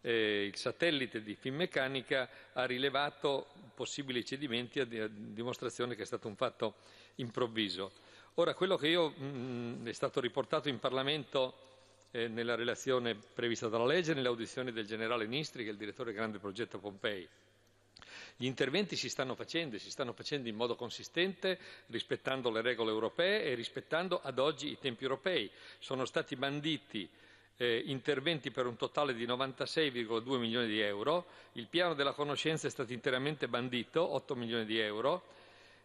eh, il satellite di Finmeccanica ha rilevato possibili cedimenti a dimostrazione che è stato un fatto improvviso. Ora, quello che io, mh, mm, è stato riportato in Parlamento eh, nella relazione prevista dalla legge nelle audizioni del generale Nistri, che è il direttore grande progetto Pompei. Gli interventi si stanno facendo e si stanno facendo in modo consistente rispettando le regole europee e rispettando ad oggi i tempi europei. Sono stati banditi eh, interventi per un totale di 96,2 milioni di euro, il piano della conoscenza è stato interamente bandito, 8 milioni di euro,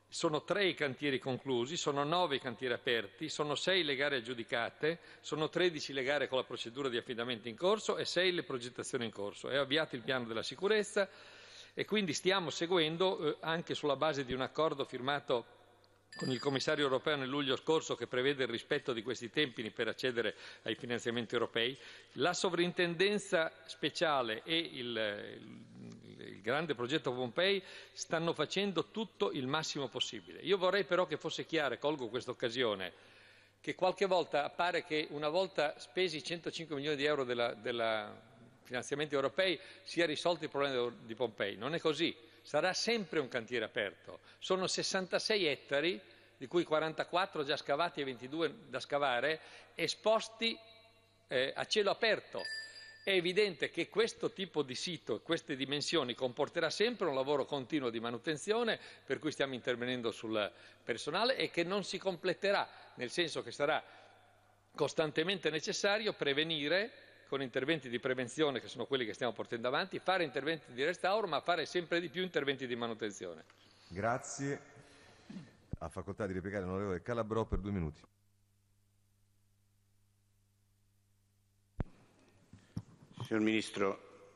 sono tre i cantieri conclusi, sono nove i cantieri aperti, sono sei le gare aggiudicate, sono tredici le gare con la procedura di affidamento in corso e sei le progettazioni in corso. È avviato il piano della sicurezza e quindi stiamo seguendo, eh, anche sulla base di un accordo firmato con il commissario europeo nel luglio scorso che prevede il rispetto di questi tempi per accedere ai finanziamenti europei, la sovrintendenza speciale e il, il, grande progetto Pompei stanno facendo tutto il massimo possibile. Io vorrei però che fosse chiaro, colgo questa occasione, che qualche volta appare che una volta spesi 105 milioni di euro dei finanziamenti europei sia risolto il problema di Pompei. Non è così sarà sempre un cantiere aperto. Sono 66 ettari, di cui 44 già scavati e 22 da scavare, esposti eh, a cielo aperto. È evidente che questo tipo di sito queste dimensioni comporterà sempre un lavoro continuo di manutenzione, per cui stiamo intervenendo sul personale e che non si completerà, nel senso che sarà costantemente necessario prevenire con interventi di prevenzione, che sono quelli che stiamo portando avanti, fare interventi di restauro, ma fare sempre di più interventi di manutenzione. Grazie. Ha facoltà di replicare l'onorevole Calabrò per due minuti. Signor Ministro,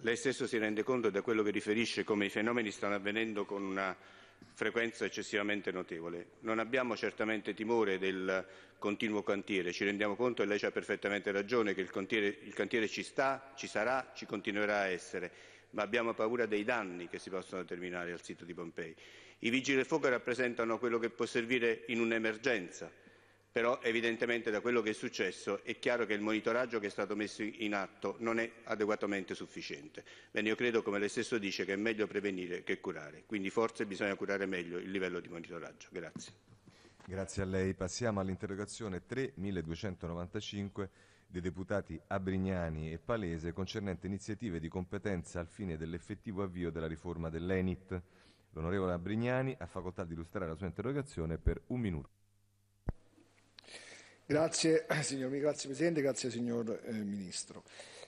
lei stesso si rende conto da quello che riferisce come i fenomeni stanno avvenendo con una frequenza eccessivamente notevole. Non abbiamo certamente timore del continuo cantiere, ci rendiamo conto e lei ha perfettamente ragione che il cantiere, il cantiere ci sta, ci sarà, ci continuerà a essere, ma abbiamo paura dei danni che si possono determinare al sito di Pompei. I vigili del fuoco rappresentano quello che può servire in un'emergenza però evidentemente da quello che è successo è chiaro che il monitoraggio che è stato messo in atto non è adeguatamente sufficiente. Bene, io credo, come lei stesso dice, che è meglio prevenire che curare, quindi forse bisogna curare meglio il livello di monitoraggio. Grazie. Grazie a lei. Passiamo all'interrogazione 3295 dei deputati Abrignani e Palese concernente iniziative di competenza al fine dell'effettivo avvio della riforma dell'ENIT. L'onorevole Abrignani ha facoltà di illustrare la sua interrogazione per un minuto. Grazie [CLEARS THROAT] signor, grazie Presidente, grazie signor eh, Ministro.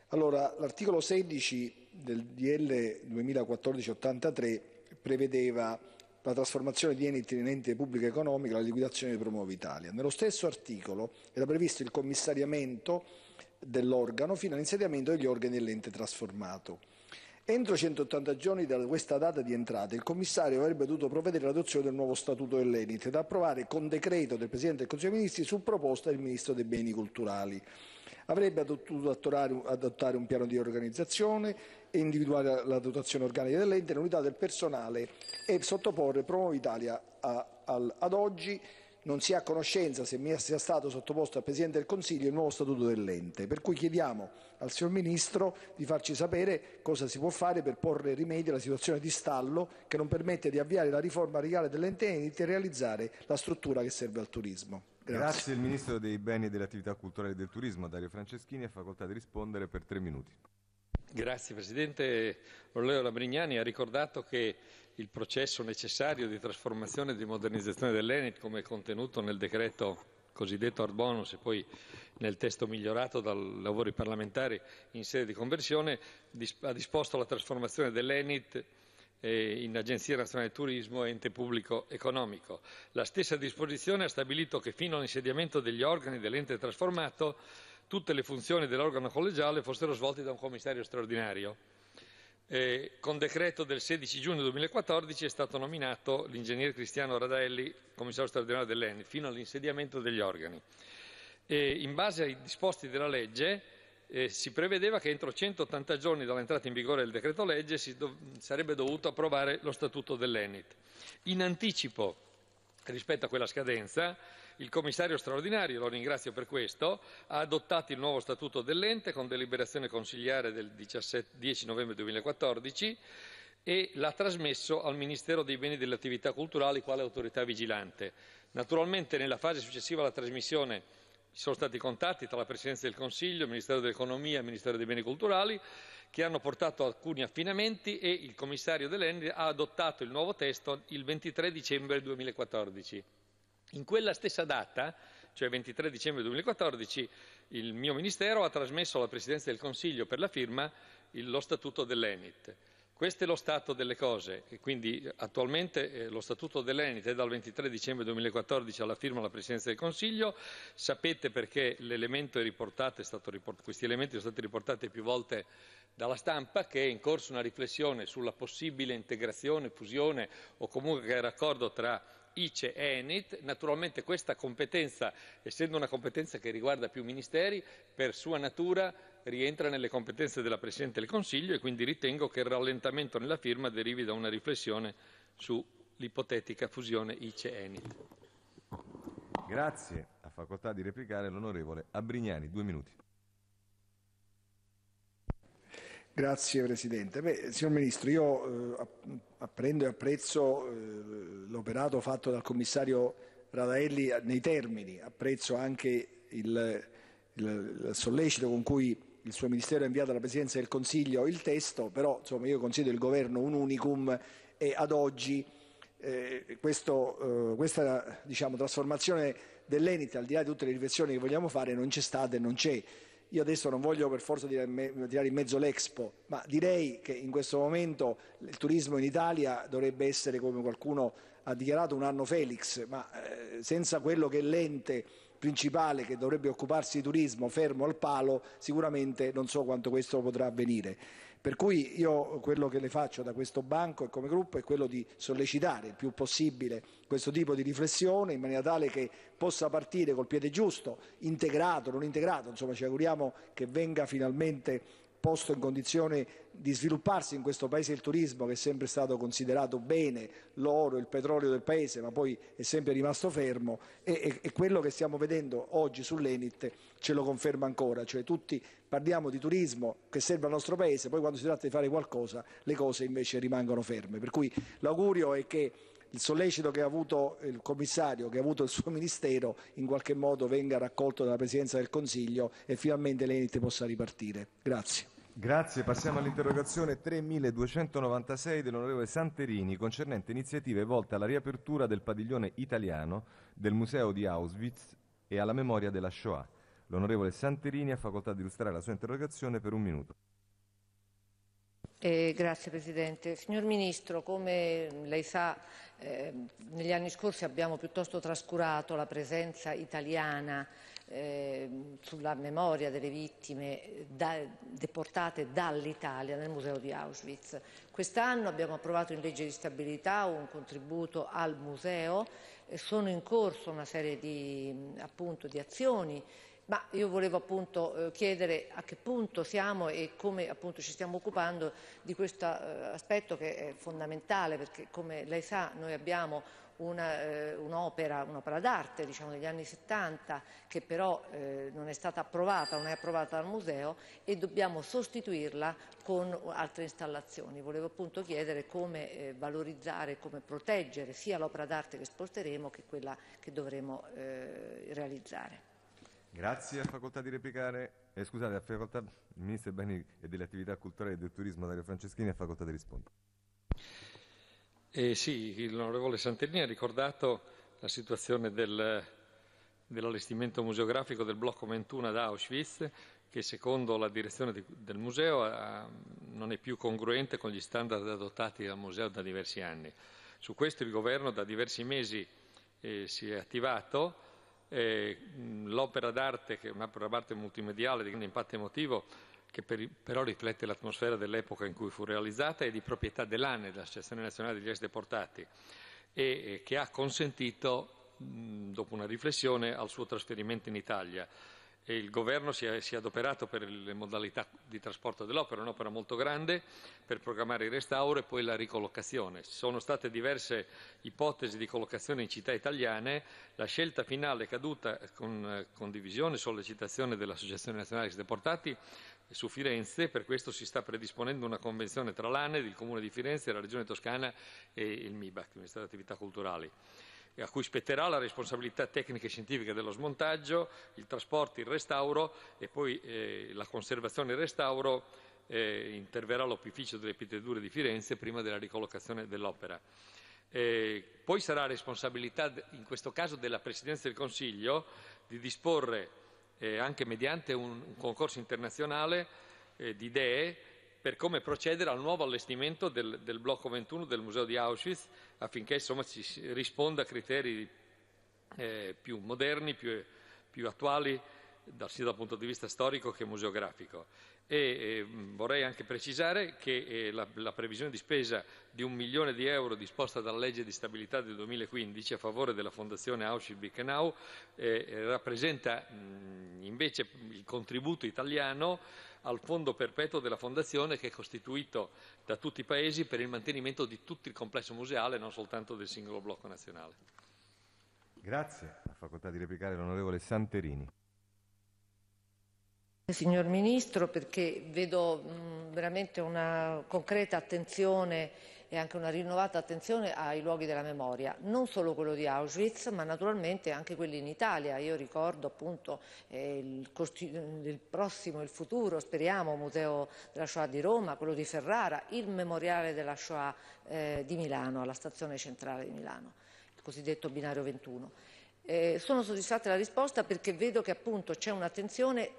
Allora, l'articolo 16 del DL 2014-83 prevedeva la trasformazione di Enit in ente pubblico economico e la liquidazione di Promuova Italia. Nello stesso articolo era previsto il commissariamento dell'organo fino all'insediamento degli organi dell'ente trasformato. Entro 180 giorni da questa data di entrata, il commissario avrebbe dovuto provvedere all'adozione del nuovo statuto dell'Enit, da approvare con decreto del Presidente del Consiglio dei Ministri su proposta del Ministro dei Beni Culturali. Avrebbe dovuto adottare un piano di organizzazione e individuare la dotazione organica dell'ente, l'unità del personale e sottoporre Promo Italia a, a, ad oggi non si ha conoscenza se mi sia stato sottoposto al Presidente del Consiglio il nuovo statuto dell'ente. Per cui chiediamo al signor Ministro di farci sapere cosa si può fare per porre rimedio alla situazione di stallo che non permette di avviare la riforma regale dell'ente Enit e realizzare la struttura che serve al turismo. Grazie. Grazie al Ministro dei Beni e delle Attività Culturali e del Turismo, Dario Franceschini, a facoltà di rispondere per tre minuti. Grazie Presidente. L'onorevole Labrignani ha ricordato che il processo necessario di trasformazione e di modernizzazione dell'ENIT, come contenuto nel decreto cosiddetto hard bonus e poi nel testo migliorato dai lavori parlamentari in sede di conversione, ha disposto la trasformazione dell'ENIT eh, in Agenzia Nazionale Turismo e ente pubblico economico. La stessa disposizione ha stabilito che fino all'insediamento degli organi dell'ente trasformato tutte le funzioni dell'organo collegiale fossero svolte da un commissario straordinario. Eh, con decreto del 16 giugno 2014 è stato nominato l'ingegnere Cristiano Radaelli commissario straordinario dell'ENI fino all'insediamento degli organi. Eh, in base ai disposti della legge eh, si prevedeva che entro 180 giorni dall'entrata in vigore del decreto legge si dov- sarebbe dovuto approvare lo statuto dell'ENIT. In anticipo rispetto a quella scadenza il commissario straordinario, lo ringrazio per questo, ha adottato il nuovo statuto dell'ente con deliberazione consigliare del 17, 10 novembre 2014 e l'ha trasmesso al Ministero dei Beni e delle Attività Culturali quale autorità vigilante. Naturalmente nella fase successiva alla trasmissione ci sono stati contatti tra la Presidenza del Consiglio, il Ministero dell'Economia e il Ministero dei Beni Culturali che hanno portato alcuni affinamenti e il commissario dell'Ende ha adottato il nuovo testo il 23 dicembre 2014. In quella stessa data, cioè 23 dicembre 2014, il mio Ministero ha trasmesso alla Presidenza del Consiglio per la firma lo Statuto dell'Enit. Questo è lo stato delle cose e quindi attualmente eh, lo Statuto dell'Enit è dal 23 dicembre 2014 alla firma della Presidenza del Consiglio. Sapete perché riportato, riport- questi elementi sono stati riportati più volte dalla stampa che è in corso una riflessione sulla possibile integrazione, fusione o comunque raccordo tra ICE e ENIT. Naturalmente questa competenza, essendo una competenza che riguarda più ministeri, per sua natura rientra nelle competenze della Presidente del Consiglio e quindi ritengo che il rallentamento nella firma derivi da una riflessione sull'ipotetica fusione ICE-ENIT. Grazie. A facoltà di replicare l'onorevole Abrignani. Due minuti. Grazie Presidente. Beh, signor Ministro, io eh, apprendo e apprezzo eh, l'operato fatto dal Commissario Radaelli nei termini, apprezzo anche il, il, il, sollecito con cui il suo Ministero ha inviato alla Presidenza del Consiglio il testo, però insomma, io considero il Governo un unicum e ad oggi eh, questo, eh, questa diciamo, trasformazione dell'Enit, al di là di tutte le riflessioni che vogliamo fare, non c'è stata e non c'è. Io adesso non voglio per forza tirare in mezzo l'Expo, ma direi che in questo momento il turismo in Italia dovrebbe essere, come qualcuno ha dichiarato, un anno Felix, ma eh, senza quello che è l'ente principale che dovrebbe occuparsi di turismo fermo al palo, sicuramente non so quanto questo potrà avvenire. Per cui io quello che le faccio da questo banco e come gruppo è quello di sollecitare il più possibile questo tipo di riflessione in maniera tale che possa partire col piede giusto, integrato, non integrato, insomma ci auguriamo che venga finalmente posto in condizione di svilupparsi in questo paese il turismo che è sempre stato considerato bene l'oro, il petrolio del paese, ma poi è sempre rimasto fermo e, e quello che stiamo vedendo oggi sull'Enit ce lo conferma ancora, cioè tutti parliamo di turismo che serve al nostro paese, poi quando si tratta di fare qualcosa le cose invece rimangono ferme. Per cui l'augurio è che il sollecito che ha avuto il commissario, che ha avuto il suo [LAUGHS] ministero, in qualche modo venga raccolto dalla Presidenza del Consiglio e finalmente l'Enit possa ripartire. Grazie. Grazie, passiamo all'interrogazione 3296 dell'onorevole Santerini concernente iniziative volte alla riapertura del padiglione italiano del museo di Auschwitz e alla memoria della Shoah. L'onorevole Santerini ha facoltà di illustrare la sua interrogazione per un minuto. Eh, grazie Presidente. Signor Ministro, come lei sa, eh, negli anni scorsi abbiamo piuttosto trascurato la presenza italiana eh, sulla memoria delle vittime da, deportate dall'Italia nel museo di Auschwitz. Quest'anno abbiamo approvato in legge di stabilità un contributo al museo, eh, sono in corso una serie di, appunto, di azioni ma io volevo appunto eh, chiedere a che punto siamo e come appunto ci stiamo occupando di questo eh, aspetto che è fondamentale perché come lei sa noi abbiamo eh, un'opera, eh, un un'opera d'arte diciamo, degli anni 70 che però eh, non è stata approvata, non è approvata dal museo e dobbiamo sostituirla con altre installazioni. Volevo appunto chiedere come eh, valorizzare, come proteggere sia l'opera d'arte che sposteremo che quella che dovremo eh, realizzare. Grazie, a facoltà di replicare. Eh, scusate, a facoltà del Ministro dei Beni e delle Attività Culturali e del Turismo Dario Franceschini, a facoltà di rispondere. Eh sì, l'onorevole Santellini ha ricordato la situazione del, dell'allestimento museografico del blocco 21 ad Auschwitz, che secondo la direzione di, del museo ha, non è più congruente con gli standard adottati dal museo da diversi anni. Su questo il governo da diversi mesi eh, si è attivato. Eh, l'opera d'arte, che è un'opera d'arte multimediale di grande impatto emotivo, che per, però riflette l'atmosfera dell'epoca in cui fu realizzata, è di proprietà dell'ANE, dell'Associazione Nazionale degli Est Deportati, e che ha consentito, dopo una riflessione, al suo trasferimento in Italia. E il governo si è, si è, adoperato per le modalità di trasporto dell'opera, un'opera molto grande, per programmare il restauro e poi la ricollocazione. Ci sono state diverse ipotesi di collocazione in città italiane, la scelta finale è caduta eh, con eh, condivisione e sollecitazione dell'Associazione Nazionale Ex Deportati su Firenze, per questo si sta predisponendo una convenzione tra l'ANED, il Comune di Firenze, la Regione Toscana e il MIBAC, il Ministero delle Attività Culturali a cui spetterà la responsabilità tecnica e scientifica dello smontaggio, il trasporto, il restauro e poi eh, la conservazione e il restauro eh, interverrà l'opificio delle pittature di Firenze prima della ricollocazione dell'opera. Eh, poi sarà responsabilità, in questo caso, della Presidenza del Consiglio di disporre eh, anche mediante un, un concorso internazionale eh, di idee per come procedere al nuovo allestimento del, del, blocco 21 del museo di Auschwitz affinché insomma, ci risponda a criteri eh, più moderni, più, più attuali sia dal punto di vista storico che museografico. E vorrei anche precisare che eh, la, previsione di spesa di un milione di euro disposta dalla legge di stabilità del 2015 a favore della Fondazione Auschwitz-Birkenau eh, eh, rappresenta invece il contributo italiano al fondo perpetuo della Fondazione che è costituito da tutti i paesi per il mantenimento di tutto il complesso museale, non soltanto del singolo blocco nazionale. Grazie. Ha facoltà di replicare l'onorevole Santerini. Signor Ministro, perché vedo veramente una concreta attenzione e anche una rinnovata attenzione ai luoghi della memoria, non solo quello di Auschwitz, ma naturalmente anche quelli in Italia. Io ricordo appunto eh, il, il, prossimo, il futuro, speriamo, Museo della Shoah di Roma, quello di Ferrara, il Memoriale della Shoah eh, di Milano, alla stazione centrale di Milano, il cosiddetto binario 21. Eh, sono soddisfatta della risposta perché vedo che appunto c'è un'attenzione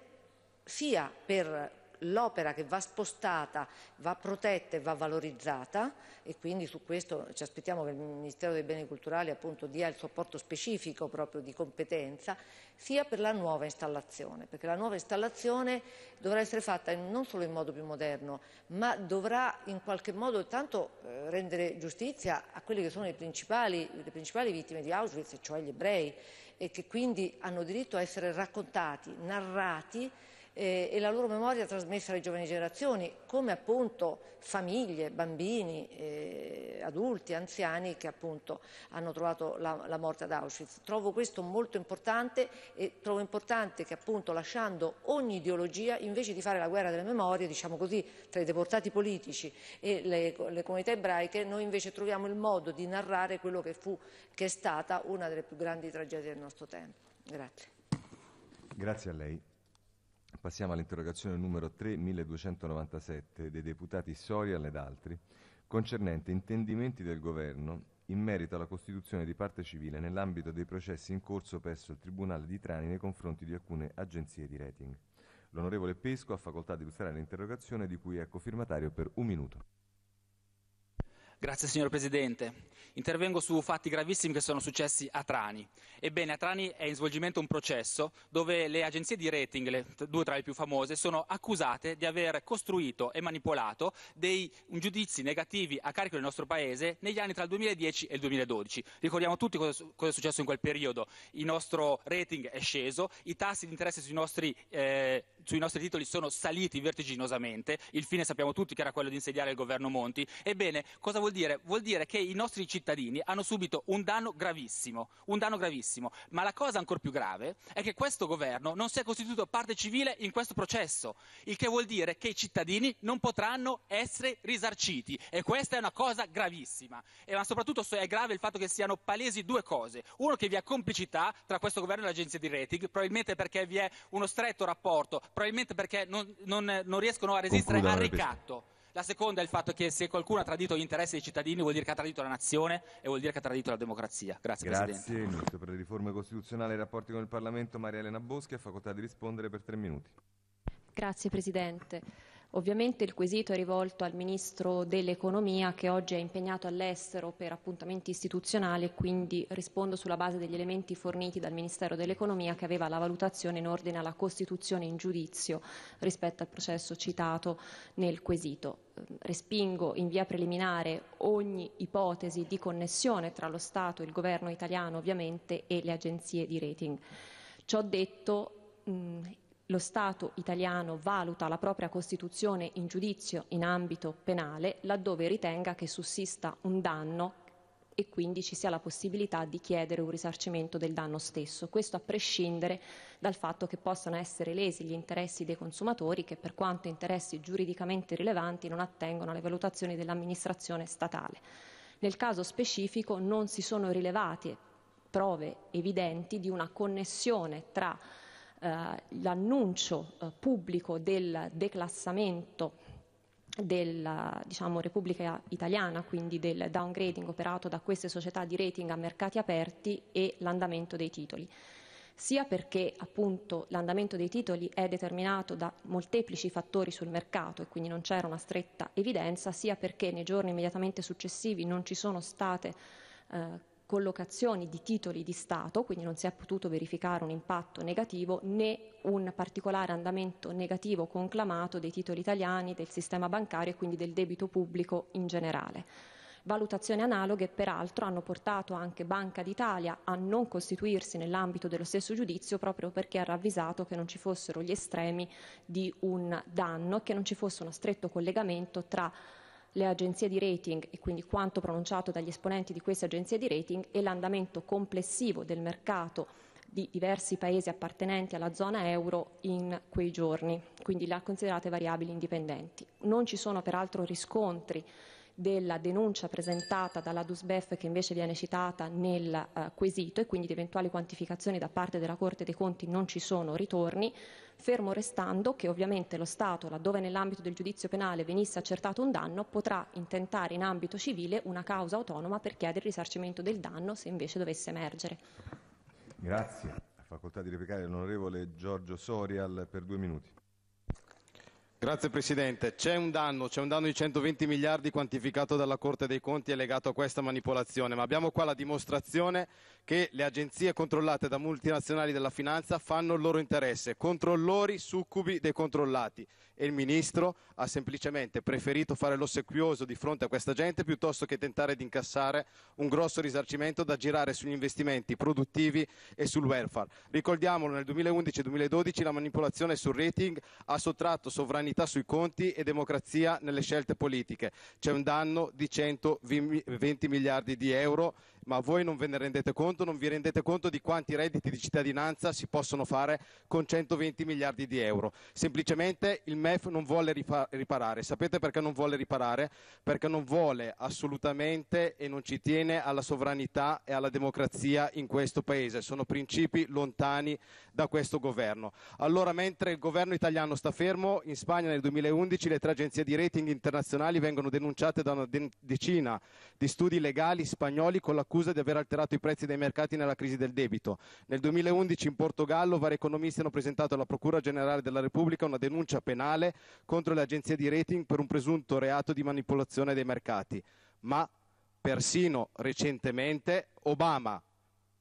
sia per l'opera che va spostata, va protetta e va valorizzata e quindi su questo ci aspettiamo che il Ministero dei Beni Culturali appunto dia il supporto specifico proprio di competenza, sia per la nuova installazione, perché la nuova installazione dovrà essere fatta non solo in modo più moderno, ma dovrà in qualche modo tanto eh, rendere giustizia a quelle che sono principali, le principali vittime di Auschwitz, cioè gli ebrei, e che quindi hanno diritto a essere raccontati, narrati, eh, e la loro memoria trasmessa alle giovani generazioni, come appunto famiglie, bambini, eh, adulti, anziani che appunto hanno trovato la, la, morte ad Auschwitz. Trovo questo molto importante e trovo importante che appunto lasciando ogni ideologia, invece di fare la guerra delle memorie, diciamo così, tra i deportati politici e le, le comunità ebraiche, noi invece troviamo il modo di narrare quello che fu, che è stata una delle più grandi tragedie del nostro tempo. Grazie. Grazie a lei. Passiamo all'interrogazione numero 3297 dei deputati Sorial ed altri, concernente intendimenti del Governo in merito alla costituzione di parte civile nell'ambito dei processi in corso presso il Tribunale di Trani nei confronti di alcune agenzie di rating. L'onorevole Pesco ha facoltà di illustrare l'interrogazione di cui è cofirmatario per un minuto. Grazie signor Presidente. Intervengo su fatti gravissimi che sono successi a Trani. Ebbene, a Trani è in svolgimento un processo dove le agenzie di rating, le due tra le più famose, sono accusate di aver costruito e manipolato dei giudizi negativi a carico del nostro Paese negli anni tra il 2010 e il 2012. Ricordiamo tutti cosa, è successo in quel periodo. Il nostro rating è sceso, i tassi di interesse sui nostri, eh, sui nostri titoli sono saliti vertiginosamente, il fine sappiamo tutti che era quello di insediare il governo Monti. Ebbene, cosa vuol dire? Vuol dire che i nostri cittadini hanno subito un danno gravissimo, un danno gravissimo. Ma la cosa ancora più grave è che questo governo non si è costituito parte civile in questo processo, il che vuol dire che i cittadini non potranno essere risarciti e questa è una cosa gravissima. E, ma soprattutto è grave il fatto che siano palesi due cose. Uno che vi è complicità tra questo governo e l'agenzia di rating, probabilmente perché vi è uno stretto rapporto, probabilmente perché non, non, non riescono a resistere al ricatto. La seconda è il fatto che se qualcuno ha tradito gli interessi dei cittadini vuol dire che ha tradito la nazione e vuol dire che ha tradito la democrazia. Grazie, Grazie Presidente. Grazie. Ministro per le riforme costituzionali e i rapporti con il Parlamento, Maria Elena Boschi, ha facoltà di rispondere per tre minuti. Grazie Presidente. Ovviamente il quesito è rivolto al Ministro dell'Economia che oggi è impegnato all'estero per appuntamenti istituzionali e quindi rispondo sulla base degli elementi forniti dal Ministero dell'Economia che aveva la valutazione in ordine alla costituzione in giudizio rispetto al processo citato nel quesito. Respingo in via preliminare ogni ipotesi di connessione tra lo Stato, il governo italiano ovviamente e le agenzie di rating. Ciò detto, mh, lo Stato italiano valuta la propria Costituzione in giudizio in ambito penale laddove ritenga che sussista un danno e quindi ci sia la possibilità di chiedere un risarcimento del danno stesso. Questo a prescindere dal fatto che possano essere lesi gli interessi dei consumatori che per quanto interessi giuridicamente rilevanti non attengono alle valutazioni dell'amministrazione statale. Nel caso specifico non si sono rilevate prove evidenti di una connessione tra eh, l'annuncio eh, pubblico del declassamento della diciamo, Repubblica Italiana, quindi del downgrading operato da queste società di rating a mercati aperti e l'andamento dei titoli sia perché appunto, l'andamento dei titoli è determinato da molteplici fattori sul mercato e quindi non c'era una stretta evidenza, sia perché nei giorni immediatamente successivi non ci sono state eh, collocazioni di titoli di Stato, quindi non si è potuto verificare un impatto negativo né un particolare andamento negativo conclamato dei titoli italiani, del sistema bancario e quindi del debito pubblico in generale. Valutazioni analoghe peraltro hanno portato anche Banca d'Italia a non costituirsi nell'ambito dello stesso giudizio proprio perché ha ravvisato che non ci fossero gli estremi di un danno e che non ci fosse uno stretto collegamento tra le agenzie di rating e quindi quanto pronunciato dagli esponenti di queste agenzie di rating e l'andamento complessivo del mercato di diversi paesi appartenenti alla zona euro in quei giorni, quindi le ha considerate variabili indipendenti. Non ci sono peraltro riscontri della denuncia presentata dalla DUSBEF che invece viene citata nel eh, quesito e quindi di eventuali quantificazioni da parte della Corte dei Conti non ci sono ritorni, fermo restando che ovviamente lo Stato, laddove nell'ambito del giudizio penale venisse accertato un danno, potrà intentare in ambito civile una causa autonoma per chiedere il risarcimento del danno se invece dovesse emergere. Grazie. Facoltà di replicare l'onorevole Giorgio Sorial per due minuti. Signor Presidente, c'è un danno, c'è un danno di 120 miliardi quantificato dalla Corte dei Conti e legato a questa manipolazione, ma abbiamo qua la dimostrazione che le agenzie controllate da multinazionali della finanza fanno il loro interesse, controllori succubi dei controllati e il Ministro ha semplicemente preferito fare l'ossequioso di fronte a questa gente piuttosto che tentare di incassare un grosso risarcimento da girare sugli investimenti produttivi e sul welfare. Ricordiamolo, nel 2011-2012 la manipolazione sul rating ha sottratto sovranità responsabilità sui conti e democrazia nelle scelte politiche. C'è un danno di 120 miliardi di euro, ma voi non ve ne rendete conto, non vi rendete conto di quanti redditi di cittadinanza si possono fare con 120 miliardi di euro. Semplicemente il MEF non vuole riparare. Sapete perché non vuole riparare? Perché non vuole assolutamente e non ci tiene alla sovranità e alla democrazia in questo Paese. Sono principi lontani da questo governo. Allora, mentre il governo italiano sta fermo, in Spagna Germania nel 2011 le tre agenzie di rating internazionali vengono denunciate da una decina di studi legali spagnoli con l'accusa di aver alterato i prezzi dei mercati nella crisi del debito. Nel 2011 in Portogallo vari economisti hanno presentato alla Procura Generale della Repubblica una denuncia penale contro le agenzie di rating per un presunto reato di manipolazione dei mercati. Ma persino recentemente Obama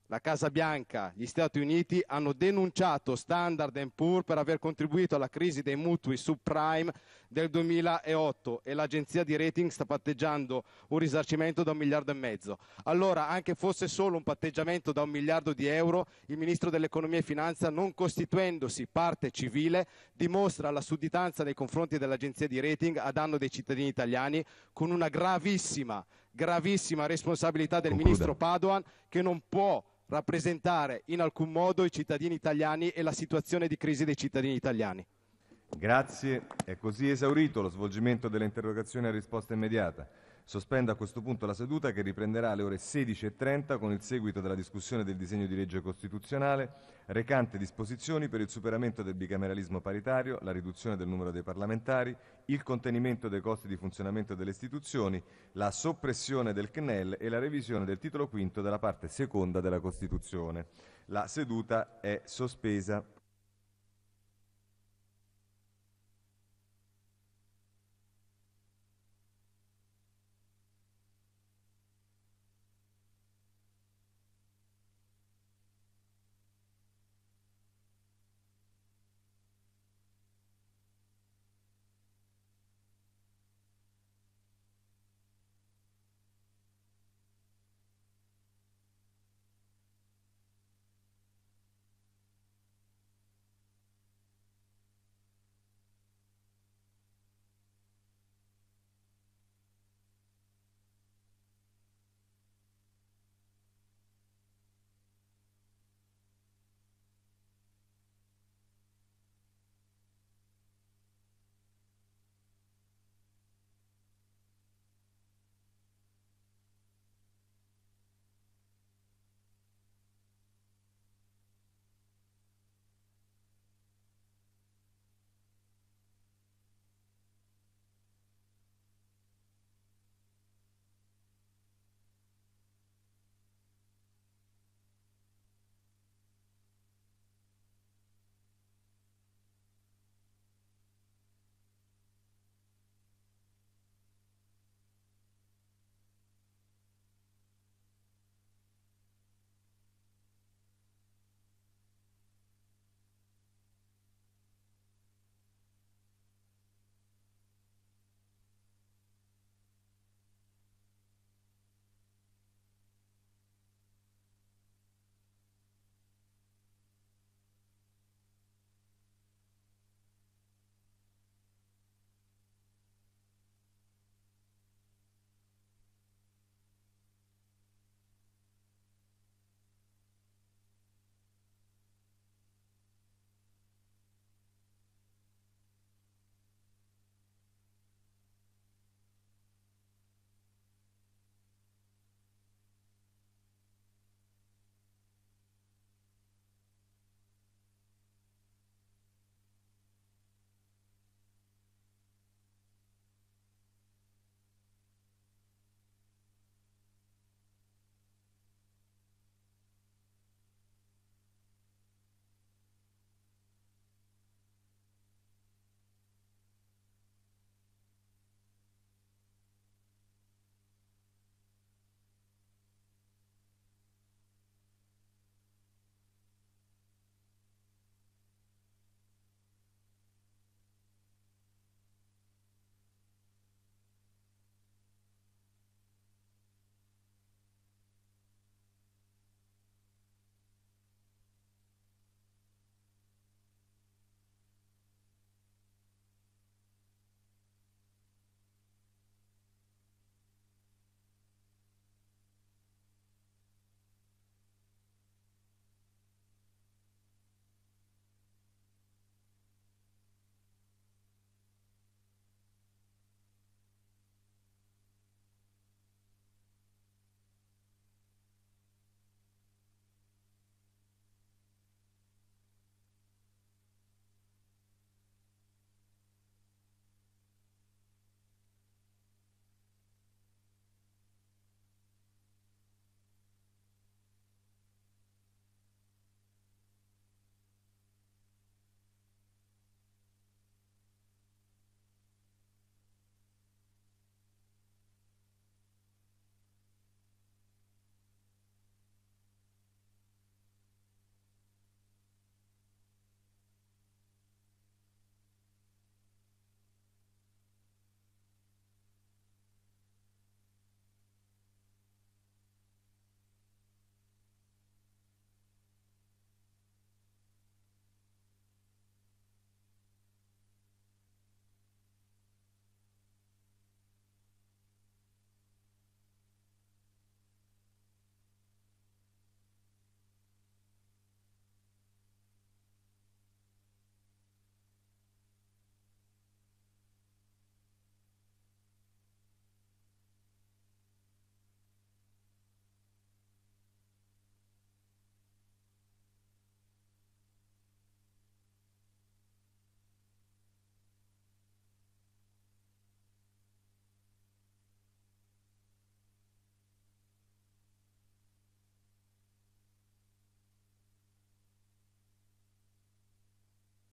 la Casa Bianca, gli Stati Uniti hanno denunciato Standard Poor's per aver contribuito alla crisi dei mutui subprime del 2008 e l'agenzia di rating sta patteggiando un risarcimento da un miliardo e mezzo. Allora, anche fosse solo un patteggiamento da un miliardo di euro, il Ministro dell'Economia e Finanza, non costituendosi parte civile, dimostra la sudditanza nei confronti dell'agenzia di rating a danno dei cittadini italiani con una gravissima, gravissima responsabilità del Concluda. Ministro Padoan che non può rappresentare in alcun modo i cittadini italiani e la situazione di crisi dei cittadini italiani. Grazie, è così esaurito lo svolgimento delle interrogazioni a risposta immediata. Sospendo a questo punto la seduta che riprenderà alle ore 16.30 con il seguito della discussione del disegno di legge costituzionale recante disposizioni per il superamento del bicameralismo paritario, la riduzione del numero dei parlamentari, il contenimento dei costi di funzionamento delle istituzioni, la soppressione del CNEL e la revisione del titolo quinto della parte seconda della Costituzione. La seduta è sospesa.